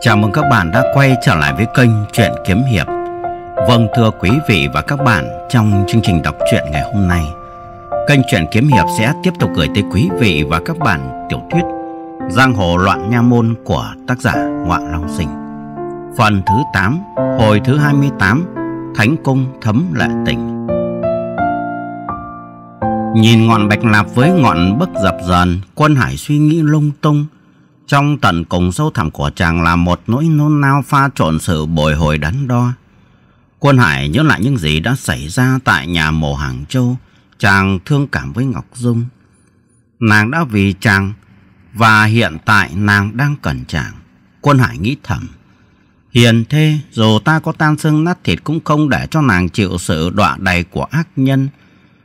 Chào mừng các bạn đã quay trở lại với kênh Truyện Kiếm Hiệp. Vâng thưa quý vị và các bạn, trong chương trình đọc truyện ngày hôm nay, kênh Truyện Kiếm Hiệp sẽ tiếp tục gửi tới quý vị và các bạn tiểu thuyết Giang hồ loạn nha môn của tác giả Ngoạ Long Sinh. Phần thứ 8, hồi thứ 28, Thánh cung thấm lệ tình. Nhìn ngọn bạch lạp với ngọn bức dập dần, quân hải suy nghĩ lung tung trong tận cùng sâu thẳm của chàng là một nỗi nôn nao pha trộn sự bồi hồi đắn đo. Quân Hải nhớ lại những gì đã xảy ra tại nhà mộ Hàng Châu. Chàng thương cảm với Ngọc Dung. Nàng đã vì chàng và hiện tại nàng đang cần chàng. Quân Hải nghĩ thầm. Hiền thế, dù ta có tan xương nát thịt cũng không để cho nàng chịu sự đọa đầy của ác nhân.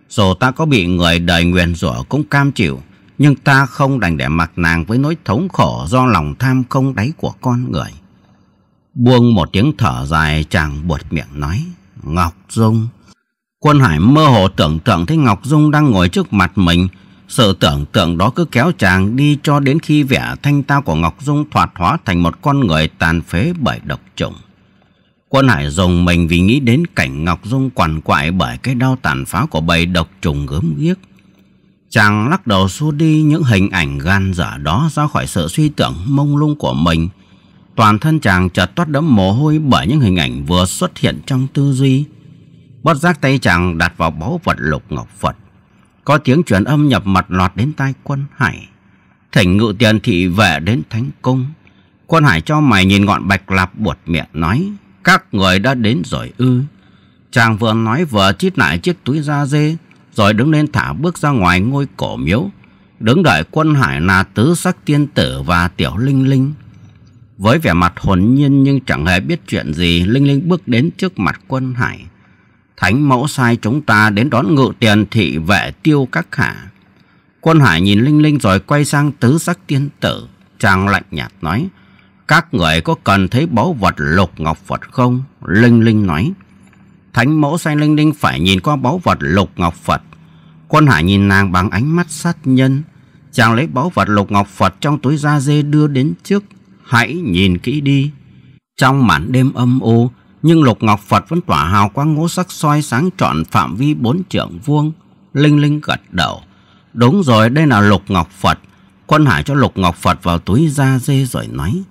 Dù ta có bị người đời nguyền rủa cũng cam chịu nhưng ta không đành để mặc nàng với nỗi thống khổ do lòng tham không đáy của con người. Buông một tiếng thở dài chàng buột miệng nói, Ngọc Dung. Quân Hải mơ hồ tưởng tượng thấy Ngọc Dung đang ngồi trước mặt mình. Sự tưởng tượng đó cứ kéo chàng đi cho đến khi vẻ thanh tao của Ngọc Dung thoạt hóa thành một con người tàn phế bởi độc trùng. Quân Hải dùng mình vì nghĩ đến cảnh Ngọc Dung quằn quại bởi cái đau tàn phá của bầy độc trùng gớm ghiếc. Chàng lắc đầu xua đi những hình ảnh gan dở đó ra khỏi sự suy tưởng mông lung của mình. Toàn thân chàng chợt toát đẫm mồ hôi bởi những hình ảnh vừa xuất hiện trong tư duy. Bất giác tay chàng đặt vào báu vật lục ngọc Phật. Có tiếng truyền âm nhập mật lọt đến tai quân hải. Thỉnh ngự tiền thị vệ đến thánh cung. Quân hải cho mày nhìn ngọn bạch lạp buột miệng nói. Các người đã đến rồi ư. Chàng vừa nói vừa chít lại chiếc túi da dê rồi đứng lên thả bước ra ngoài ngôi cổ miếu, đứng đợi quân hải là tứ sắc tiên tử và tiểu linh linh. Với vẻ mặt hồn nhiên nhưng chẳng hề biết chuyện gì, Linh Linh bước đến trước mặt quân hải. Thánh mẫu sai chúng ta đến đón ngự tiền thị vệ tiêu các hạ. Quân hải nhìn Linh Linh rồi quay sang tứ sắc tiên tử. Chàng lạnh nhạt nói, các người có cần thấy báu vật lục ngọc Phật không? Linh Linh nói, Thánh mẫu sai Linh Linh phải nhìn qua báu vật lục ngọc Phật. Quân Hải nhìn nàng bằng ánh mắt sát nhân. Chàng lấy báu vật lục ngọc Phật trong túi da dê đưa đến trước. Hãy nhìn kỹ đi. Trong màn đêm âm u, nhưng lục ngọc Phật vẫn tỏa hào quang ngũ sắc soi sáng trọn phạm vi bốn trượng vuông. Linh Linh gật đầu. Đúng rồi, đây là lục ngọc Phật. Quân Hải cho lục ngọc Phật vào túi da dê rồi nói.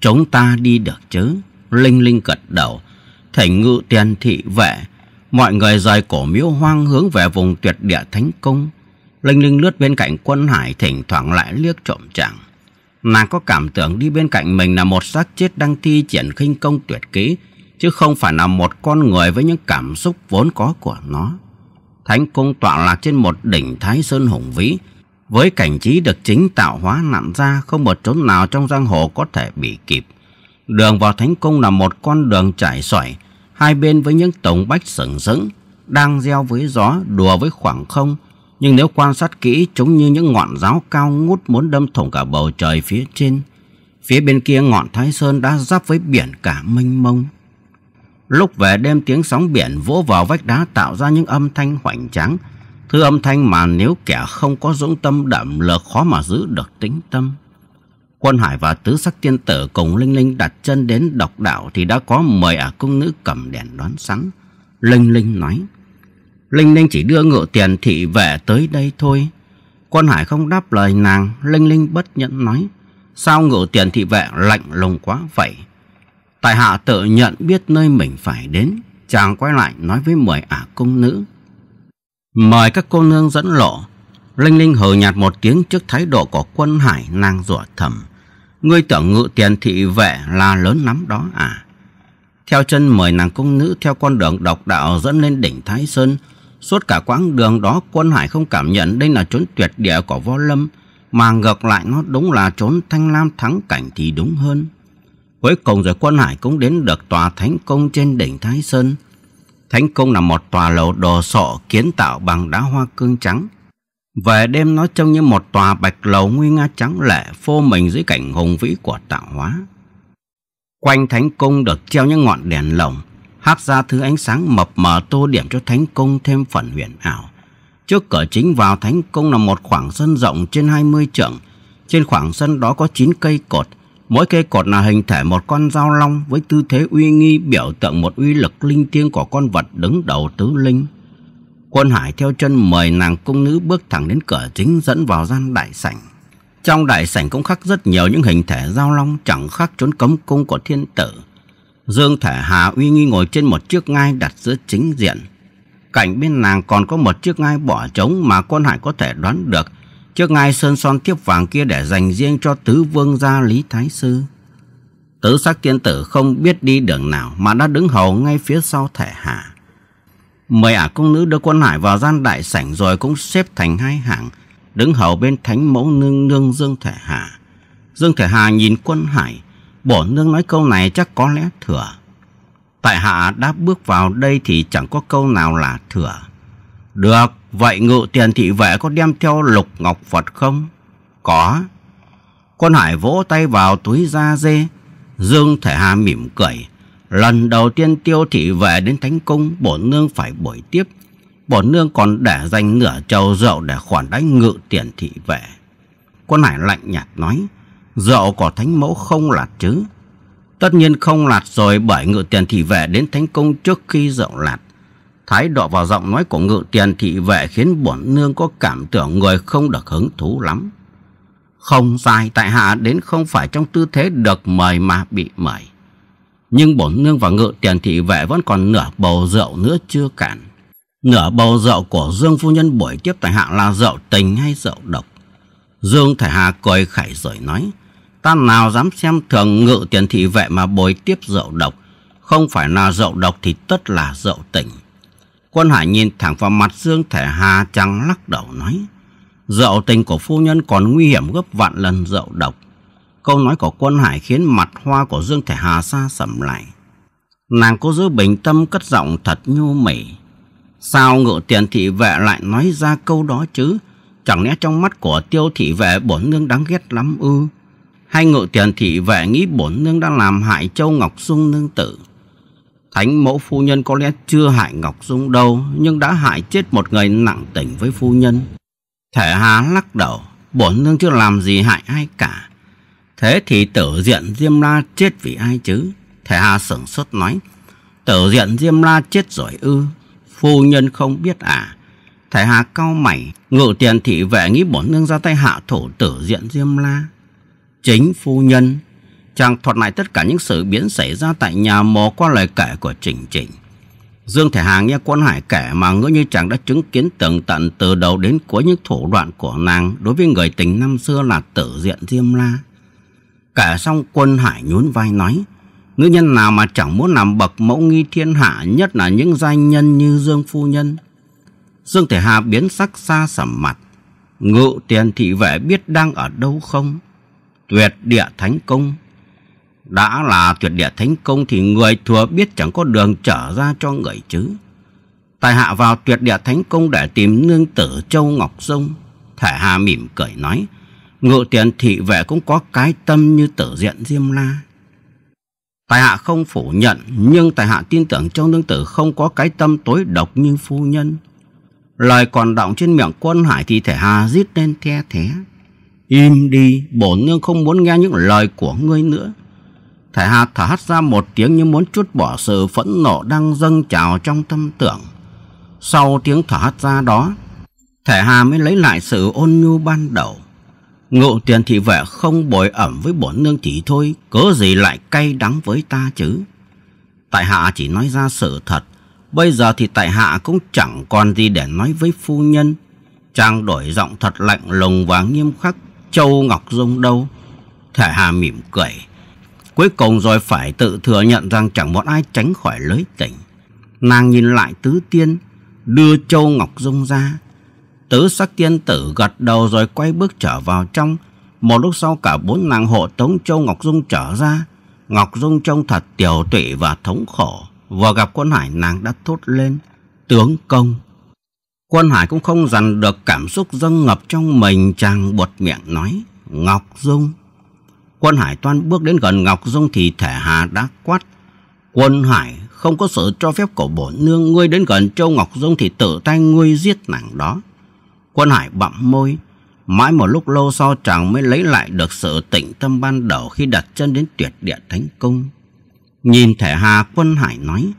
Chúng ta đi được chứ? Linh Linh gật đầu. Thành ngự tiền thị vệ Mọi người rời cổ miếu hoang hướng về vùng tuyệt địa thánh cung. Linh Linh lướt bên cạnh quân hải thỉnh thoảng lại liếc trộm chàng. Nàng có cảm tưởng đi bên cạnh mình là một xác chết đang thi triển khinh công tuyệt kỹ, chứ không phải là một con người với những cảm xúc vốn có của nó. Thánh cung tọa lạc trên một đỉnh Thái Sơn hùng vĩ, với cảnh trí được chính tạo hóa nặn ra không một chốn nào trong giang hồ có thể bị kịp. Đường vào thánh cung là một con đường trải sỏi, hai bên với những tổng bách sừng sững đang gieo với gió đùa với khoảng không nhưng nếu quan sát kỹ chúng như những ngọn giáo cao ngút muốn đâm thủng cả bầu trời phía trên phía bên kia ngọn thái sơn đã giáp với biển cả mênh mông lúc về đêm tiếng sóng biển vỗ vào vách đá tạo ra những âm thanh hoành tráng thứ âm thanh mà nếu kẻ không có dũng tâm đậm lờ khó mà giữ được tính tâm Quân Hải và tứ sắc tiên tử cùng Linh Linh đặt chân đến độc đạo thì đã có mời ả à cung nữ cầm đèn đón sẵn. Linh Linh nói, Linh Linh chỉ đưa ngựa tiền thị về tới đây thôi. Quân Hải không đáp lời nàng, Linh Linh bất nhẫn nói, sao ngựa tiền thị vệ lạnh lùng quá vậy? Tài hạ tự nhận biết nơi mình phải đến, chàng quay lại nói với mười ả à cung nữ. Mời các cô nương dẫn lộ, Linh Linh hờ nhạt một tiếng trước thái độ của quân hải nàng rủa thầm. Ngươi tưởng ngự tiền thị vệ là lớn lắm đó à? Theo chân mời nàng công nữ theo con đường độc đạo dẫn lên đỉnh Thái Sơn. Suốt cả quãng đường đó quân hải không cảm nhận đây là trốn tuyệt địa của võ lâm. Mà ngược lại nó đúng là trốn thanh lam thắng cảnh thì đúng hơn. Cuối cùng rồi quân hải cũng đến được tòa thánh công trên đỉnh Thái Sơn. Thánh công là một tòa lầu đồ sộ kiến tạo bằng đá hoa cương trắng về đêm nó trông như một tòa bạch lầu nguy nga trắng lệ phô mình dưới cảnh hùng vĩ của tạo hóa. Quanh thánh cung được treo những ngọn đèn lồng, hát ra thứ ánh sáng mập mờ tô điểm cho thánh cung thêm phần huyền ảo. Trước cửa chính vào thánh cung là một khoảng sân rộng trên 20 trượng. Trên khoảng sân đó có 9 cây cột. Mỗi cây cột là hình thể một con dao long với tư thế uy nghi biểu tượng một uy lực linh thiêng của con vật đứng đầu tứ linh. Quân Hải theo chân mời nàng cung nữ bước thẳng đến cửa chính dẫn vào gian đại sảnh. Trong đại sảnh cũng khắc rất nhiều những hình thể giao long chẳng khác trốn cấm cung của thiên tử. Dương thể Hà Uy Nghi ngồi trên một chiếc ngai đặt giữa chính diện. Cạnh bên nàng còn có một chiếc ngai bỏ trống mà quân hải có thể đoán được. Chiếc ngai sơn son thiếp vàng kia để dành riêng cho tứ vương gia Lý Thái Sư. Tứ sắc tiên tử không biết đi đường nào mà đã đứng hầu ngay phía sau thể Hà mời ả công nữ đưa quân hải vào gian đại sảnh rồi cũng xếp thành hai hàng, đứng hầu bên thánh mẫu nương nương Dương Thể Hà. Dương Thể Hà nhìn quân hải, bổ nương nói câu này chắc có lẽ thừa. Tại hạ đã bước vào đây thì chẳng có câu nào là thừa. Được, vậy ngự tiền thị vệ có đem theo lục ngọc Phật không? Có. Quân hải vỗ tay vào túi da dê, Dương Thể Hà mỉm cười, Lần đầu tiên tiêu thị về đến thánh cung, bổn nương phải buổi tiếp. Bổn nương còn để dành nửa chầu rượu để khoản đánh ngự tiền thị về. Quân hải lạnh nhạt nói, rượu của thánh mẫu không lạt chứ. Tất nhiên không lạt rồi bởi ngự tiền thị về đến thánh cung trước khi rượu lạt. Thái độ vào giọng nói của ngự tiền thị vệ khiến bổn nương có cảm tưởng người không được hứng thú lắm. Không sai, tại hạ đến không phải trong tư thế được mời mà bị mời. Nhưng bổn nương và ngự tiền thị vệ vẫn còn nửa bầu rượu nữa chưa cạn Nửa bầu rượu của Dương Phu Nhân buổi tiếp tại hạ là rượu tình hay rượu độc Dương Thải Hà cười khẩy rồi nói Ta nào dám xem thường ngự tiền thị vệ mà bồi tiếp rượu độc Không phải là rượu độc thì tất là rượu tình Quân Hải nhìn thẳng vào mặt Dương Thải Hà chẳng lắc đầu nói Rượu tình của phu nhân còn nguy hiểm gấp vạn lần rượu độc Câu nói của quân hải khiến mặt hoa của Dương Thể Hà xa sầm lại. Nàng cố giữ bình tâm cất giọng thật nhu mỉ. Sao ngự tiền thị vệ lại nói ra câu đó chứ? Chẳng lẽ trong mắt của tiêu thị vệ bổn nương đáng ghét lắm ư? Hay ngự tiền thị vệ nghĩ bổn nương đang làm hại Châu Ngọc Dung nương tử? Thánh mẫu phu nhân có lẽ chưa hại Ngọc Dung đâu, nhưng đã hại chết một người nặng tình với phu nhân. Thể Hà lắc đầu, bổn nương chưa làm gì hại ai cả. Thế thì tử diện Diêm La chết vì ai chứ? Thầy Hà sửng sốt nói. Tử diện Diêm La chết rồi ư. Phu nhân không biết à. Thầy Hà cao mày, ngự tiền thị vệ nghĩ bổn nương ra tay hạ thủ tử diện Diêm La. Chính phu nhân. Chàng thuật lại tất cả những sự biến xảy ra tại nhà mồ qua lời kể của Trình Trình. Dương Thể Hà nghe quân hải kể mà ngỡ như chàng đã chứng kiến tường tận từ đầu đến cuối những thủ đoạn của nàng đối với người tình năm xưa là tử diện Diêm La. Cả song quân hải nhún vai nói Nữ nhân nào mà chẳng muốn làm bậc mẫu nghi thiên hạ Nhất là những danh nhân như Dương Phu Nhân Dương Thể Hà biến sắc xa sầm mặt Ngự tiền thị vệ biết đang ở đâu không Tuyệt địa thánh công Đã là tuyệt địa thánh công Thì người thừa biết chẳng có đường trở ra cho người chứ Tài hạ vào tuyệt địa thánh công để tìm nương tử Châu Ngọc dung Thể Hà mỉm cười nói ngự tiền thị vệ cũng có cái tâm như tử diện diêm la. Tài hạ không phủ nhận, nhưng tài hạ tin tưởng trong nương tử không có cái tâm tối độc như phu nhân. Lời còn động trên miệng quân hải thì thể hà rít lên the thế. Im đi, bổn nương không muốn nghe những lời của ngươi nữa. Thể hà thở hắt ra một tiếng như muốn chút bỏ sự phẫn nộ đang dâng trào trong tâm tưởng. Sau tiếng thở hắt ra đó, thể hà mới lấy lại sự ôn nhu ban đầu. Ngộ tiền thị vệ không bồi ẩm với bổn nương tỷ thôi, cớ gì lại cay đắng với ta chứ? Tại hạ chỉ nói ra sự thật, bây giờ thì tại hạ cũng chẳng còn gì để nói với phu nhân. Trang đổi giọng thật lạnh lùng và nghiêm khắc, Châu Ngọc Dung đâu? Thể Hà mỉm cười. Cuối cùng rồi phải tự thừa nhận rằng chẳng một ai tránh khỏi lưới tình. Nàng nhìn lại tứ tiên, đưa Châu Ngọc Dung ra, Tứ sắc tiên tử gật đầu rồi quay bước trở vào trong. Một lúc sau cả bốn nàng hộ tống Châu Ngọc Dung trở ra. Ngọc Dung trông thật tiểu tụy và thống khổ. Vừa gặp quân hải nàng đã thốt lên. Tướng công. Quân hải cũng không dằn được cảm xúc dâng ngập trong mình chàng buột miệng nói. Ngọc Dung. Quân hải toan bước đến gần Ngọc Dung thì thể hà đã quát. Quân hải không có sự cho phép của bổn nương ngươi đến gần Châu Ngọc Dung thì tự tay ngươi giết nàng đó. Quân Hải bặm môi. Mãi một lúc lâu sau chàng mới lấy lại được sự tỉnh tâm ban đầu khi đặt chân đến tuyệt địa thánh cung. Nhìn thẻ hà quân hải nói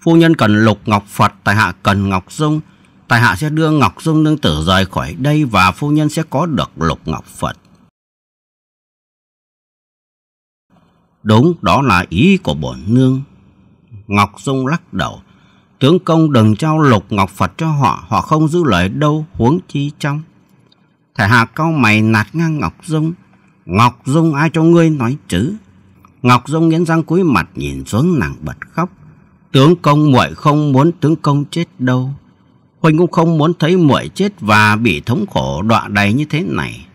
Phu nhân cần lục ngọc Phật Tài hạ cần ngọc dung Tài hạ sẽ đưa ngọc dung nương tử rời khỏi đây Và phu nhân sẽ có được lục ngọc Phật Đúng đó là ý của bổn nương Ngọc dung lắc đầu Tướng công đừng trao lục ngọc Phật cho họ, họ không giữ lời đâu, huống chi trong. Thầy Hà cao mày nạt ngang Ngọc Dung. Ngọc Dung ai cho ngươi nói chữ? Ngọc Dung nghiến răng cúi mặt nhìn xuống nàng bật khóc. Tướng công muội không muốn tướng công chết đâu. Huynh cũng không muốn thấy muội chết và bị thống khổ đọa đầy như thế này.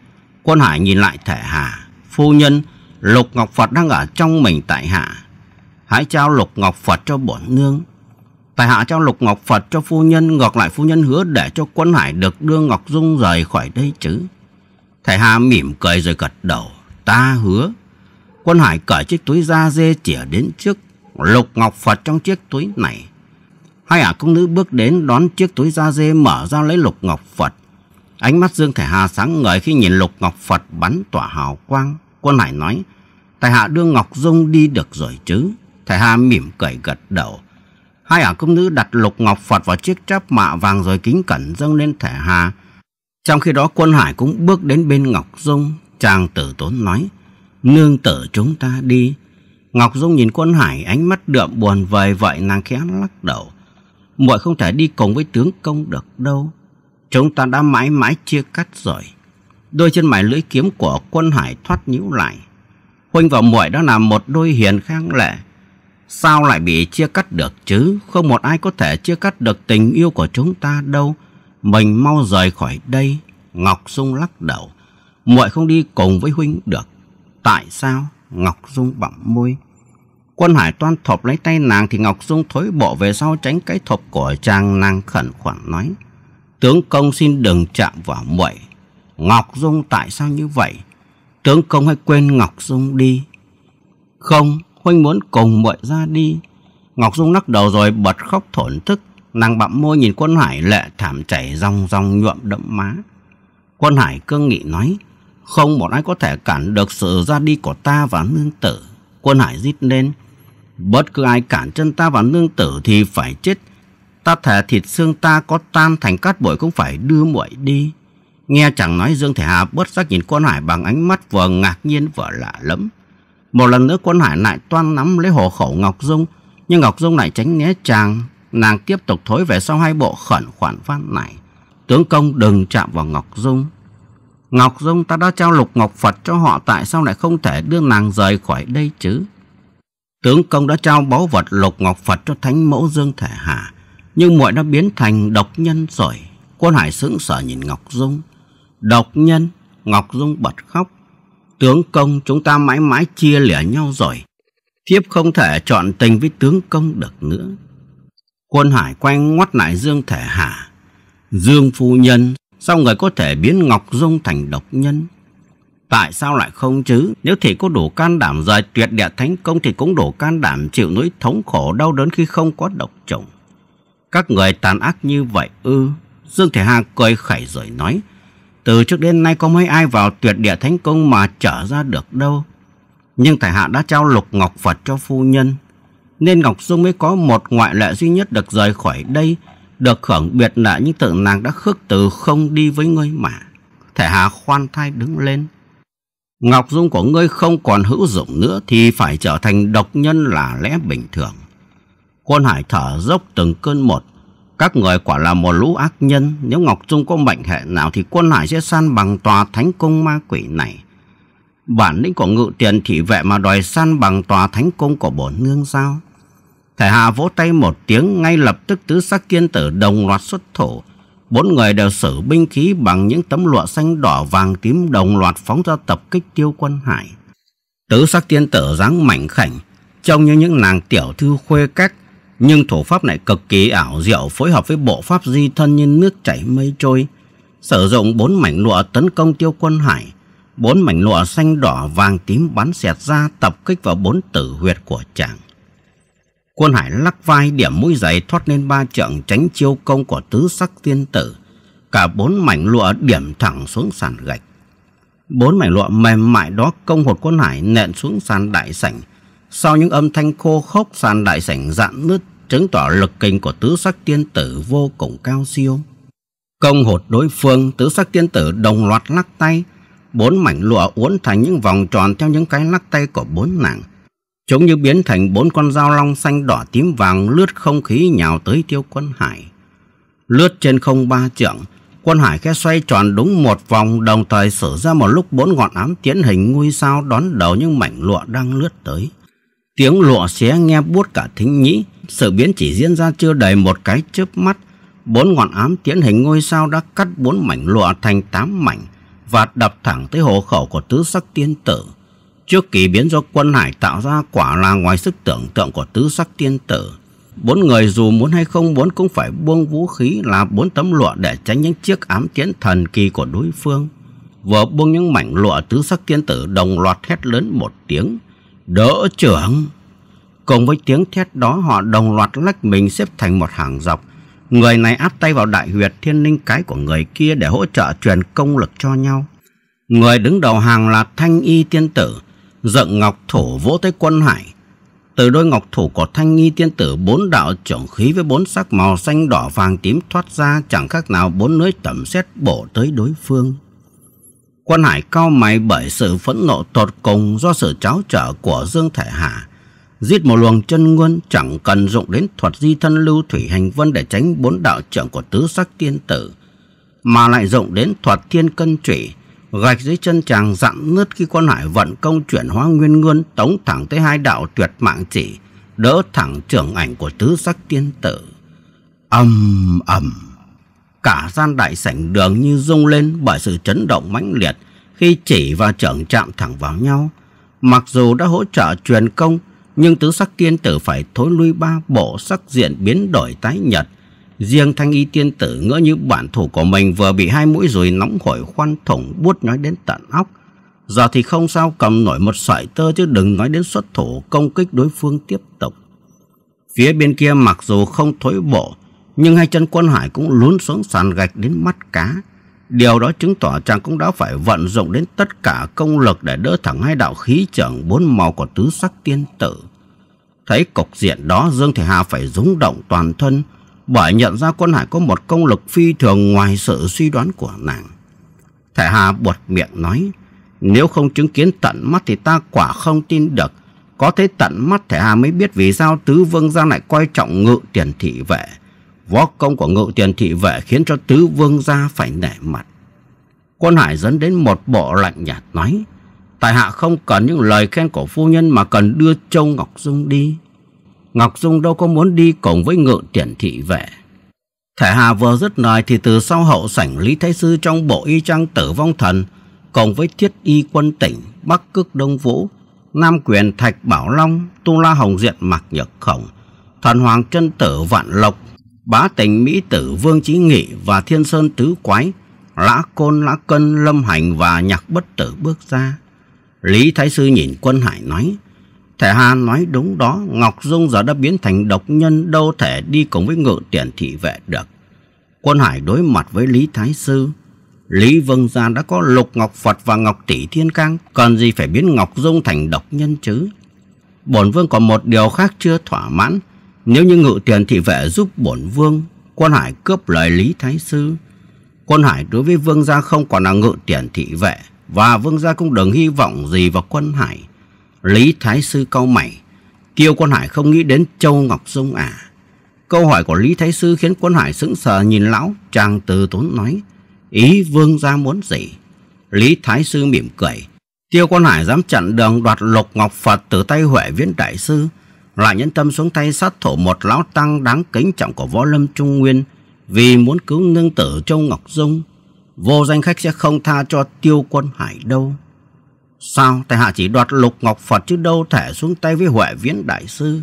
Quân Hải nhìn lại thể Hà. Phu nhân, Lục Ngọc Phật đang ở trong mình tại hạ. Hãy trao Lục Ngọc Phật cho bổn nương Tài hạ cho lục ngọc Phật cho phu nhân, ngược lại phu nhân hứa để cho quân hải được đưa Ngọc Dung rời khỏi đây chứ. Thầy Hà mỉm cười rồi gật đầu, ta hứa. Quân hải cởi chiếc túi da dê chỉa đến trước, lục ngọc Phật trong chiếc túi này. Hai ả công nữ bước đến đón chiếc túi da dê mở ra lấy lục ngọc Phật. Ánh mắt Dương Thải Hà sáng ngời khi nhìn lục ngọc Phật bắn tỏa hào quang. Quân hải nói, Tài Hạ đưa Ngọc Dung đi được rồi chứ. Thầy Hà mỉm cười gật đầu. Hai ả công nữ đặt lục ngọc Phật vào chiếc tráp mạ vàng rồi kính cẩn dâng lên thẻ hà. Trong khi đó quân hải cũng bước đến bên Ngọc Dung. Chàng tử tốn nói, nương tử chúng ta đi. Ngọc Dung nhìn quân hải ánh mắt đượm buồn vời vậy nàng khẽ lắc đầu. muội không thể đi cùng với tướng công được đâu. Chúng ta đã mãi mãi chia cắt rồi. Đôi chân mày lưỡi kiếm của quân hải thoát nhíu lại. Huynh và muội đã làm một đôi hiền khang lệ Sao lại bị chia cắt được chứ? Không một ai có thể chia cắt được tình yêu của chúng ta đâu. Mình mau rời khỏi đây. Ngọc Dung lắc đầu. muội không đi cùng với Huynh được. Tại sao? Ngọc Dung bặm môi. Quân Hải toan thộp lấy tay nàng thì Ngọc Dung thối bộ về sau tránh cái thộp của chàng nàng khẩn khoản nói. Tướng công xin đừng chạm vào muội. Ngọc Dung tại sao như vậy? Tướng công hãy quên Ngọc Dung đi. Không, Huynh muốn cùng muội ra đi. Ngọc Dung lắc đầu rồi bật khóc thổn thức. Nàng bặm môi nhìn quân hải lệ thảm chảy ròng ròng nhuộm đậm má. Quân hải cương nghị nói. Không một ai có thể cản được sự ra đi của ta và nương tử. Quân hải rít lên. Bất cứ ai cản chân ta và nương tử thì phải chết. Ta thề thịt xương ta có tan thành cát bụi cũng phải đưa muội đi. Nghe chẳng nói Dương Thể Hà Bất giác nhìn quân hải bằng ánh mắt vừa ngạc nhiên vừa lạ lẫm. Một lần nữa quân hải lại toan nắm lấy hộ khẩu Ngọc Dung, nhưng Ngọc Dung lại tránh né chàng. Nàng tiếp tục thối về sau hai bộ khẩn khoản văn này. Tướng công đừng chạm vào Ngọc Dung. Ngọc Dung ta đã trao lục Ngọc Phật cho họ tại sao lại không thể đưa nàng rời khỏi đây chứ? Tướng công đã trao báu vật lục Ngọc Phật cho thánh mẫu Dương Thể Hà. Nhưng muội đã biến thành độc nhân rồi. Quân Hải sững sờ nhìn Ngọc Dung. Độc nhân? Ngọc Dung bật khóc tướng công chúng ta mãi mãi chia lẻ nhau rồi. Thiếp không thể chọn tình với tướng công được nữa. Quân Hải quay ngoắt lại Dương Thể Hà. Dương phu nhân, sao người có thể biến Ngọc Dung thành độc nhân? Tại sao lại không chứ? Nếu thì có đủ can đảm rời tuyệt địa thánh công thì cũng đủ can đảm chịu nỗi thống khổ đau đớn khi không có độc chủng. Các người tàn ác như vậy ư? Dương Thể Hà cười khẩy rồi nói. Từ trước đến nay có mấy ai vào tuyệt địa thánh cung mà trở ra được đâu. Nhưng Tài Hạ đã trao lục ngọc Phật cho phu nhân. Nên Ngọc Dung mới có một ngoại lệ duy nhất được rời khỏi đây. Được hưởng biệt nợ nhưng tượng nàng đã khước từ không đi với ngươi mà. Thể Hạ khoan thai đứng lên. Ngọc Dung của ngươi không còn hữu dụng nữa thì phải trở thành độc nhân là lẽ bình thường. Quân Hải thở dốc từng cơn một các người quả là một lũ ác nhân, nếu Ngọc trung có mệnh hệ nào thì quân hải sẽ san bằng tòa thánh cung ma quỷ này. Bản lĩnh của ngự tiền thị vệ mà đòi san bằng tòa thánh cung của bổn nương sao? Thể hạ vỗ tay một tiếng, ngay lập tức tứ sắc kiên tử đồng loạt xuất thủ. Bốn người đều sử binh khí bằng những tấm lụa xanh đỏ vàng tím đồng loạt phóng ra tập kích tiêu quân hải. Tứ sắc tiên tử dáng mảnh khảnh, trông như những nàng tiểu thư khuê các nhưng thủ pháp này cực kỳ ảo diệu phối hợp với bộ pháp di thân như nước chảy mây trôi. Sử dụng bốn mảnh lụa tấn công tiêu quân hải. Bốn mảnh lụa xanh đỏ vàng tím bắn xẹt ra tập kích vào bốn tử huyệt của chàng. Quân hải lắc vai điểm mũi giày thoát lên ba trận tránh chiêu công của tứ sắc tiên tử. Cả bốn mảnh lụa điểm thẳng xuống sàn gạch. Bốn mảnh lụa mềm mại đó công hột quân hải nện xuống sàn đại sảnh sau những âm thanh khô khốc sàn đại sảnh dạn nứt chứng tỏ lực kinh của tứ sắc tiên tử vô cùng cao siêu. Công hột đối phương, tứ sắc tiên tử đồng loạt lắc tay, bốn mảnh lụa uốn thành những vòng tròn theo những cái lắc tay của bốn nàng. Chúng như biến thành bốn con dao long xanh đỏ tím vàng lướt không khí nhào tới tiêu quân hải. Lướt trên không ba trượng, quân hải khẽ xoay tròn đúng một vòng đồng thời sử ra một lúc bốn ngọn ám tiến hình nguy sao đón đầu những mảnh lụa đang lướt tới. Tiếng lụa xé nghe buốt cả thính nhĩ, sự biến chỉ diễn ra chưa đầy một cái chớp mắt. Bốn ngọn ám tiến hình ngôi sao đã cắt bốn mảnh lụa thành tám mảnh và đập thẳng tới hộ khẩu của tứ sắc tiên tử. Trước kỳ biến do quân hải tạo ra quả là ngoài sức tưởng tượng của tứ sắc tiên tử. Bốn người dù muốn hay không muốn cũng phải buông vũ khí là bốn tấm lụa để tránh những chiếc ám tiến thần kỳ của đối phương. Vừa buông những mảnh lụa tứ sắc tiên tử đồng loạt hét lớn một tiếng Đỡ trưởng! Cùng với tiếng thét đó họ đồng loạt lách mình xếp thành một hàng dọc. Người này áp tay vào đại huyệt thiên linh cái của người kia để hỗ trợ truyền công lực cho nhau. Người đứng đầu hàng là Thanh Y Tiên Tử, dựng Ngọc Thủ vỗ tới quân hải. Từ đôi ngọc thủ của Thanh Y Tiên Tử bốn đạo trưởng khí với bốn sắc màu xanh đỏ vàng tím thoát ra chẳng khác nào bốn lưới tẩm xét bổ tới đối phương. Quan Hải cao mày bởi sự phẫn nộ tột cùng do sự cháo trở của Dương Thải Hà. Giết một luồng chân nguyên chẳng cần dụng đến thuật di thân lưu thủy hành vân để tránh bốn đạo trưởng của tứ sắc tiên tử. Mà lại dụng đến thuật thiên cân trụy, gạch dưới chân chàng dặn nứt khi Quan hải vận công chuyển hóa nguyên nguyên tống thẳng tới hai đạo tuyệt mạng chỉ, đỡ thẳng trưởng ảnh của tứ sắc tiên tử. Âm ầm. Cả gian đại sảnh đường như rung lên bởi sự chấn động mãnh liệt khi chỉ và trưởng chạm thẳng vào nhau. Mặc dù đã hỗ trợ truyền công, nhưng tứ sắc tiên tử phải thối lui ba bộ sắc diện biến đổi tái nhật. Riêng thanh y tiên tử ngỡ như bản thủ của mình vừa bị hai mũi rồi nóng hổi khoan thủng buốt nói đến tận óc. Giờ thì không sao cầm nổi một sợi tơ chứ đừng nói đến xuất thủ công kích đối phương tiếp tục. Phía bên kia mặc dù không thối bộ nhưng hai chân quân hải cũng lún xuống sàn gạch đến mắt cá. Điều đó chứng tỏ chàng cũng đã phải vận dụng đến tất cả công lực để đỡ thẳng hai đạo khí trưởng bốn màu của tứ sắc tiên tử. Thấy cục diện đó Dương thể Hà phải rúng động toàn thân bởi nhận ra quân hải có một công lực phi thường ngoài sự suy đoán của nàng. thể Hà buột miệng nói nếu không chứng kiến tận mắt thì ta quả không tin được. Có thấy tận mắt thể Hà mới biết vì sao tứ vương gia lại coi trọng ngự tiền thị vệ Võ công của ngự tiền thị vệ khiến cho tứ vương gia phải nể mặt. Quân Hải dẫn đến một bộ lạnh nhạt nói. Tại hạ không cần những lời khen của phu nhân mà cần đưa Châu Ngọc Dung đi. Ngọc Dung đâu có muốn đi cùng với ngự tiền thị vệ. Thể Hà vừa dứt lời thì từ sau hậu sảnh Lý Thái Sư trong bộ y trang tử vong thần cùng với thiết y quân tỉnh Bắc Cước Đông Vũ, Nam Quyền Thạch Bảo Long, Tu La Hồng Diện Mạc Nhật Khổng, Thần Hoàng chân Tử Vạn Lộc bá tỉnh Mỹ Tử Vương Chí Nghị và Thiên Sơn Tứ Quái, Lã Côn, Lã Cân, Lâm Hành và Nhạc Bất Tử bước ra. Lý Thái Sư nhìn quân hải nói, Thể Hà nói đúng đó, Ngọc Dung giờ đã biến thành độc nhân đâu thể đi cùng với ngự tiền thị vệ được. Quân hải đối mặt với Lý Thái Sư, Lý Vâng Gia đã có Lục Ngọc Phật và Ngọc Tỷ Thiên Cang, còn gì phải biến Ngọc Dung thành độc nhân chứ? Bổn Vương còn một điều khác chưa thỏa mãn, nếu như ngự tiền thị vệ giúp bổn vương, quan hải cướp lời Lý Thái Sư, quan hải đối với vương gia không còn là ngự tiền thị vệ, và vương gia cũng đừng hy vọng gì vào quân hải. Lý Thái Sư cau mày, kêu quân hải không nghĩ đến Châu Ngọc Dung à. Câu hỏi của Lý Thái Sư khiến quân hải sững sờ nhìn lão, chàng từ tốn nói, ý vương gia muốn gì? Lý Thái Sư mỉm cười, Tiêu Quan Hải dám chặn đường đoạt lục ngọc Phật từ tay Huệ Viễn Đại Sư, lại nhẫn tâm xuống tay sát thủ một lão tăng đáng kính trọng của võ lâm Trung Nguyên vì muốn cứu nương tử Châu Ngọc Dung. Vô danh khách sẽ không tha cho tiêu quân hải đâu. Sao tại hạ chỉ đoạt lục ngọc Phật chứ đâu thể xuống tay với Huệ Viễn Đại Sư.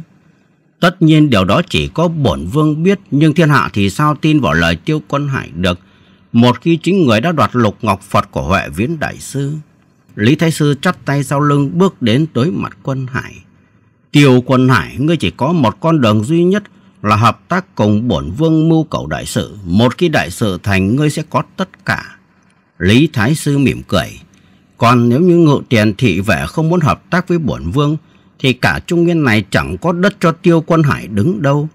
Tất nhiên điều đó chỉ có bổn vương biết nhưng thiên hạ thì sao tin vào lời tiêu quân hải được một khi chính người đã đoạt lục ngọc Phật của Huệ Viễn Đại Sư. Lý Thái Sư chắp tay sau lưng bước đến tới mặt quân hải. Tiêu quân hải, ngươi chỉ có một con đường duy nhất là hợp tác cùng bổn vương mưu cầu đại sự. Một khi đại sự thành, ngươi sẽ có tất cả. Lý Thái Sư mỉm cười. Còn nếu như ngự tiền thị vệ không muốn hợp tác với bổn vương, thì cả trung nguyên này chẳng có đất cho tiêu quân hải đứng đâu.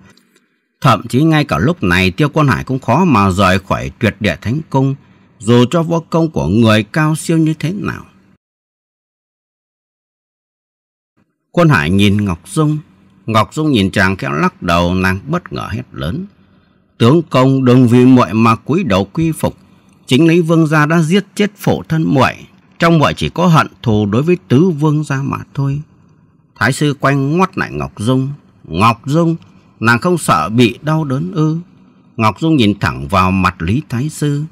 Thậm chí ngay cả lúc này tiêu quân hải cũng khó mà rời khỏi tuyệt địa thánh cung, dù cho võ công của người cao siêu như thế nào. Quân Hải nhìn Ngọc Dung. Ngọc Dung nhìn chàng khéo lắc đầu nàng bất ngờ hét lớn. Tướng công đừng vì muội mà cúi đầu quy phục. Chính lý vương gia đã giết chết phổ thân muội. Trong muội chỉ có hận thù đối với tứ vương gia mà thôi. Thái sư quanh ngoắt lại Ngọc Dung. Ngọc Dung, nàng không sợ bị đau đớn ư. Ngọc Dung nhìn thẳng vào mặt Lý Thái Sư.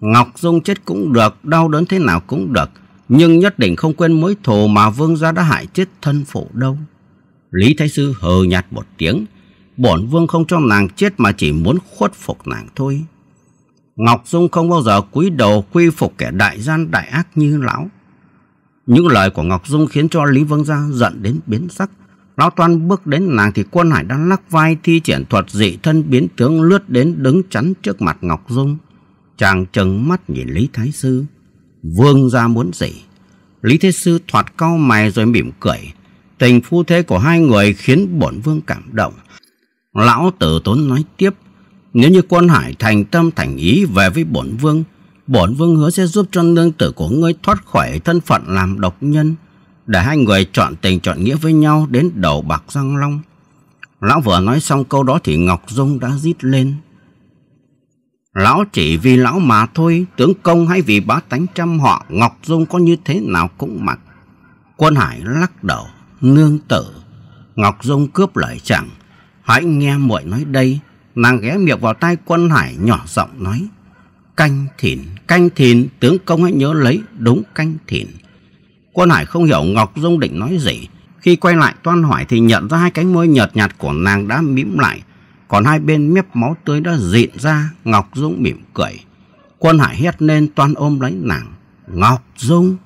Ngọc Dung chết cũng được, đau đớn thế nào cũng được nhưng nhất định không quên mối thù mà vương gia đã hại chết thân phụ đâu. Lý Thái Sư hờ nhạt một tiếng, bổn vương không cho nàng chết mà chỉ muốn khuất phục nàng thôi. Ngọc Dung không bao giờ cúi đầu quy phục kẻ đại gian đại ác như lão. Những lời của Ngọc Dung khiến cho Lý Vương Gia giận đến biến sắc. Lão Toan bước đến nàng thì quân hải đã lắc vai thi triển thuật dị thân biến tướng lướt đến đứng chắn trước mặt Ngọc Dung. Chàng trừng mắt nhìn Lý Thái Sư. Vương ra muốn gì? Lý Thế Sư thoạt cau mày rồi mỉm cười. Tình phu thế của hai người khiến bổn vương cảm động. Lão tử tốn nói tiếp. Nếu như quân hải thành tâm thành ý về với bổn vương, bổn vương hứa sẽ giúp cho nương tử của ngươi thoát khỏi thân phận làm độc nhân. Để hai người chọn tình chọn nghĩa với nhau đến đầu bạc răng long. Lão vừa nói xong câu đó thì Ngọc Dung đã rít lên. Lão chỉ vì lão mà thôi, tướng công hay vì bá tánh trăm họ Ngọc Dung có như thế nào cũng mặc. Quân Hải lắc đầu, nương tử. Ngọc Dung cướp lời chẳng, hãy nghe muội nói đây. Nàng ghé miệng vào tai quân Hải nhỏ giọng nói. Canh thìn, canh thìn, tướng công hãy nhớ lấy, đúng canh thìn. Quân Hải không hiểu Ngọc Dung định nói gì. Khi quay lại toan hỏi thì nhận ra hai cánh môi nhợt nhạt của nàng đã mím lại còn hai bên mép máu tươi đã dịn ra, Ngọc Dung mỉm cười. Quân Hải hét lên toan ôm lấy nàng. Ngọc Dung!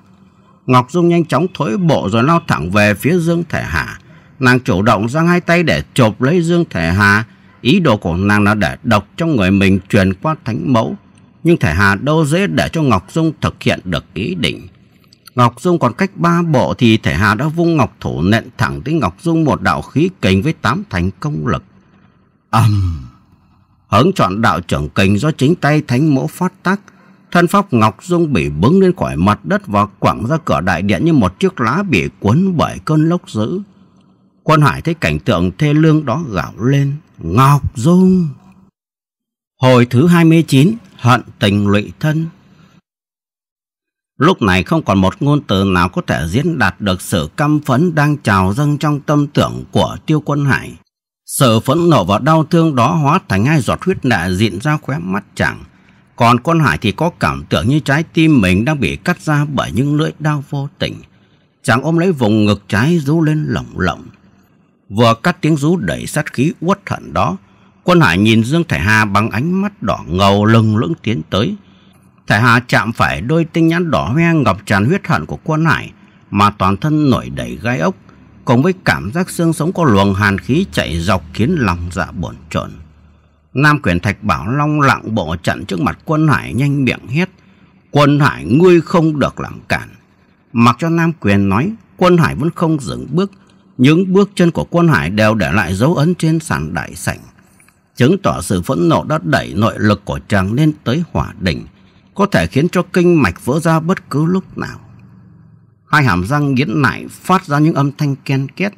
Ngọc Dung nhanh chóng thối bộ rồi lao thẳng về phía Dương Thể Hà. Nàng chủ động giang hai tay để chộp lấy Dương Thể Hà. Ý đồ của nàng là để độc trong người mình truyền qua thánh mẫu. Nhưng Thể Hà đâu dễ để cho Ngọc Dung thực hiện được ý định. Ngọc Dung còn cách ba bộ thì Thể Hà đã vung Ngọc Thủ nện thẳng tới Ngọc Dung một đạo khí kình với tám thành công lực ầm hớn chọn đạo trưởng kình do chính tay thánh mẫu phát tác thân pháp ngọc dung bị bứng lên khỏi mặt đất và quẳng ra cửa đại điện như một chiếc lá bị cuốn bởi cơn lốc dữ quân hải thấy cảnh tượng thê lương đó gào lên ngọc dung hồi thứ 29 hận tình lụy thân Lúc này không còn một ngôn từ nào có thể diễn đạt được sự căm phấn đang trào dâng trong tâm tưởng của tiêu quân hải. Sự phẫn nộ và đau thương đó hóa thành hai giọt huyết lệ diện ra khóe mắt chẳng Còn con Hải thì có cảm tưởng như trái tim mình đang bị cắt ra bởi những lưỡi đau vô tình. Chàng ôm lấy vùng ngực trái rú lên lỏng lỏng. Vừa cắt tiếng rú đẩy sát khí uất hận đó, quân Hải nhìn Dương Thải Hà bằng ánh mắt đỏ ngầu lừng lững tiến tới. Thải Hà chạm phải đôi tinh nhãn đỏ hoe ngập tràn huyết hận của quân Hải mà toàn thân nổi đầy gai ốc cùng với cảm giác xương sống có luồng hàn khí chạy dọc khiến lòng dạ bồn chồn. Nam quyền thạch bảo long lặng bộ trận trước mặt quân hải nhanh miệng hét. Quân hải ngươi không được làm cản. Mặc cho Nam quyền nói, quân hải vẫn không dừng bước. Những bước chân của quân hải đều để lại dấu ấn trên sàn đại sảnh. Chứng tỏ sự phẫn nộ đã đẩy nội lực của chàng lên tới hỏa đỉnh. Có thể khiến cho kinh mạch vỡ ra bất cứ lúc nào. Hai hàm răng nghiến nải phát ra những âm thanh ken két,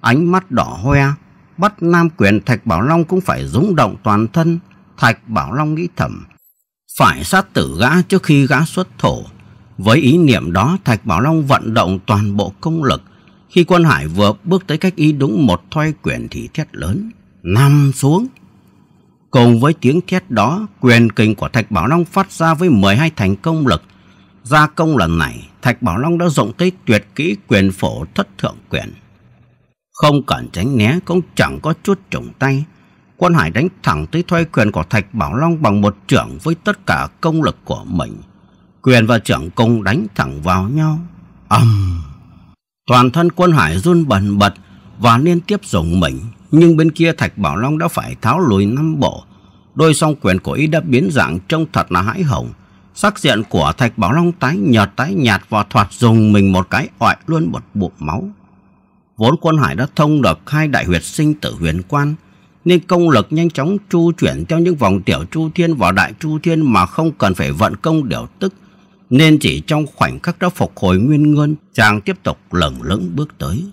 ánh mắt đỏ hoe. Bắt Nam Quyền Thạch Bảo Long cũng phải rúng động toàn thân. Thạch Bảo Long nghĩ thầm, phải sát tử gã trước khi gã xuất thổ. Với ý niệm đó, Thạch Bảo Long vận động toàn bộ công lực. Khi quân hải vừa bước tới cách y đúng một thoi quyền thì thét lớn, nằm xuống. Cùng với tiếng thét đó, quyền kình của Thạch Bảo Long phát ra với 12 thành công lực. Gia công lần này, Thạch Bảo Long đã dùng tới tuyệt kỹ quyền phổ thất thượng quyền. Không cần tránh né cũng chẳng có chút trùng tay. Quân Hải đánh thẳng tới thuê quyền của Thạch Bảo Long bằng một trưởng với tất cả công lực của mình. Quyền và trưởng công đánh thẳng vào nhau. ầm um. Toàn thân quân Hải run bần bật và liên tiếp dùng mình. Nhưng bên kia Thạch Bảo Long đã phải tháo lùi năm bộ. Đôi song quyền của y đã biến dạng trông thật là hãi hồng Sắc diện của Thạch Bảo Long tái nhợt tái nhạt và thoạt dùng mình một cái oại luôn một bụng máu. Vốn quân hải đã thông được hai đại huyệt sinh tử huyền quan, nên công lực nhanh chóng chu chuyển theo những vòng tiểu chu thiên vào đại chu thiên mà không cần phải vận công điều tức, nên chỉ trong khoảnh khắc đã phục hồi nguyên ngân, chàng tiếp tục lẩn lững bước tới.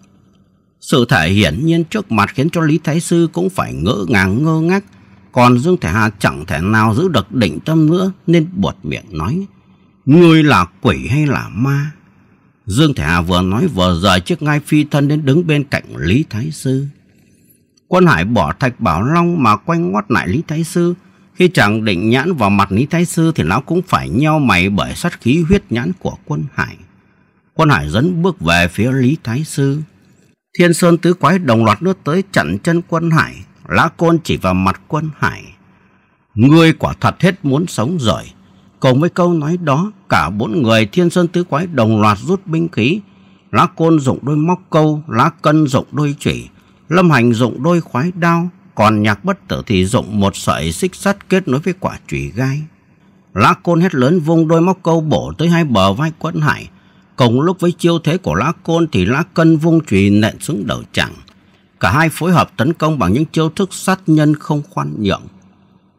Sự thể hiển nhiên trước mặt khiến cho Lý Thái Sư cũng phải ngỡ ngàng ngơ ngác, còn Dương Thể Hà chẳng thể nào giữ được định tâm nữa nên buột miệng nói. Ngươi là quỷ hay là ma? Dương Thể Hà vừa nói vừa rời chiếc ngai phi thân đến đứng bên cạnh Lý Thái Sư. Quân Hải bỏ thạch bảo long mà quanh ngoắt lại Lý Thái Sư. Khi chàng định nhãn vào mặt Lý Thái Sư thì lão cũng phải nheo mày bởi sát khí huyết nhãn của quân Hải. Quân Hải dẫn bước về phía Lý Thái Sư. Thiên Sơn Tứ Quái đồng loạt nước tới chặn chân quân Hải. Lã Côn chỉ vào mặt quân Hải. Ngươi quả thật hết muốn sống rồi. Cùng với câu nói đó, cả bốn người thiên sơn tứ quái đồng loạt rút binh khí. Lã Côn dụng đôi móc câu, Lã Cân dụng đôi chủy, Lâm Hành dụng đôi khoái đao, còn nhạc bất tử thì dụng một sợi xích sắt kết nối với quả chủy gai. Lã Côn hét lớn vung đôi móc câu bổ tới hai bờ vai quân hải. Cùng lúc với chiêu thế của Lã Côn thì Lã Cân vung chùy nện xuống đầu chẳng. Cả hai phối hợp tấn công bằng những chiêu thức sát nhân không khoan nhượng.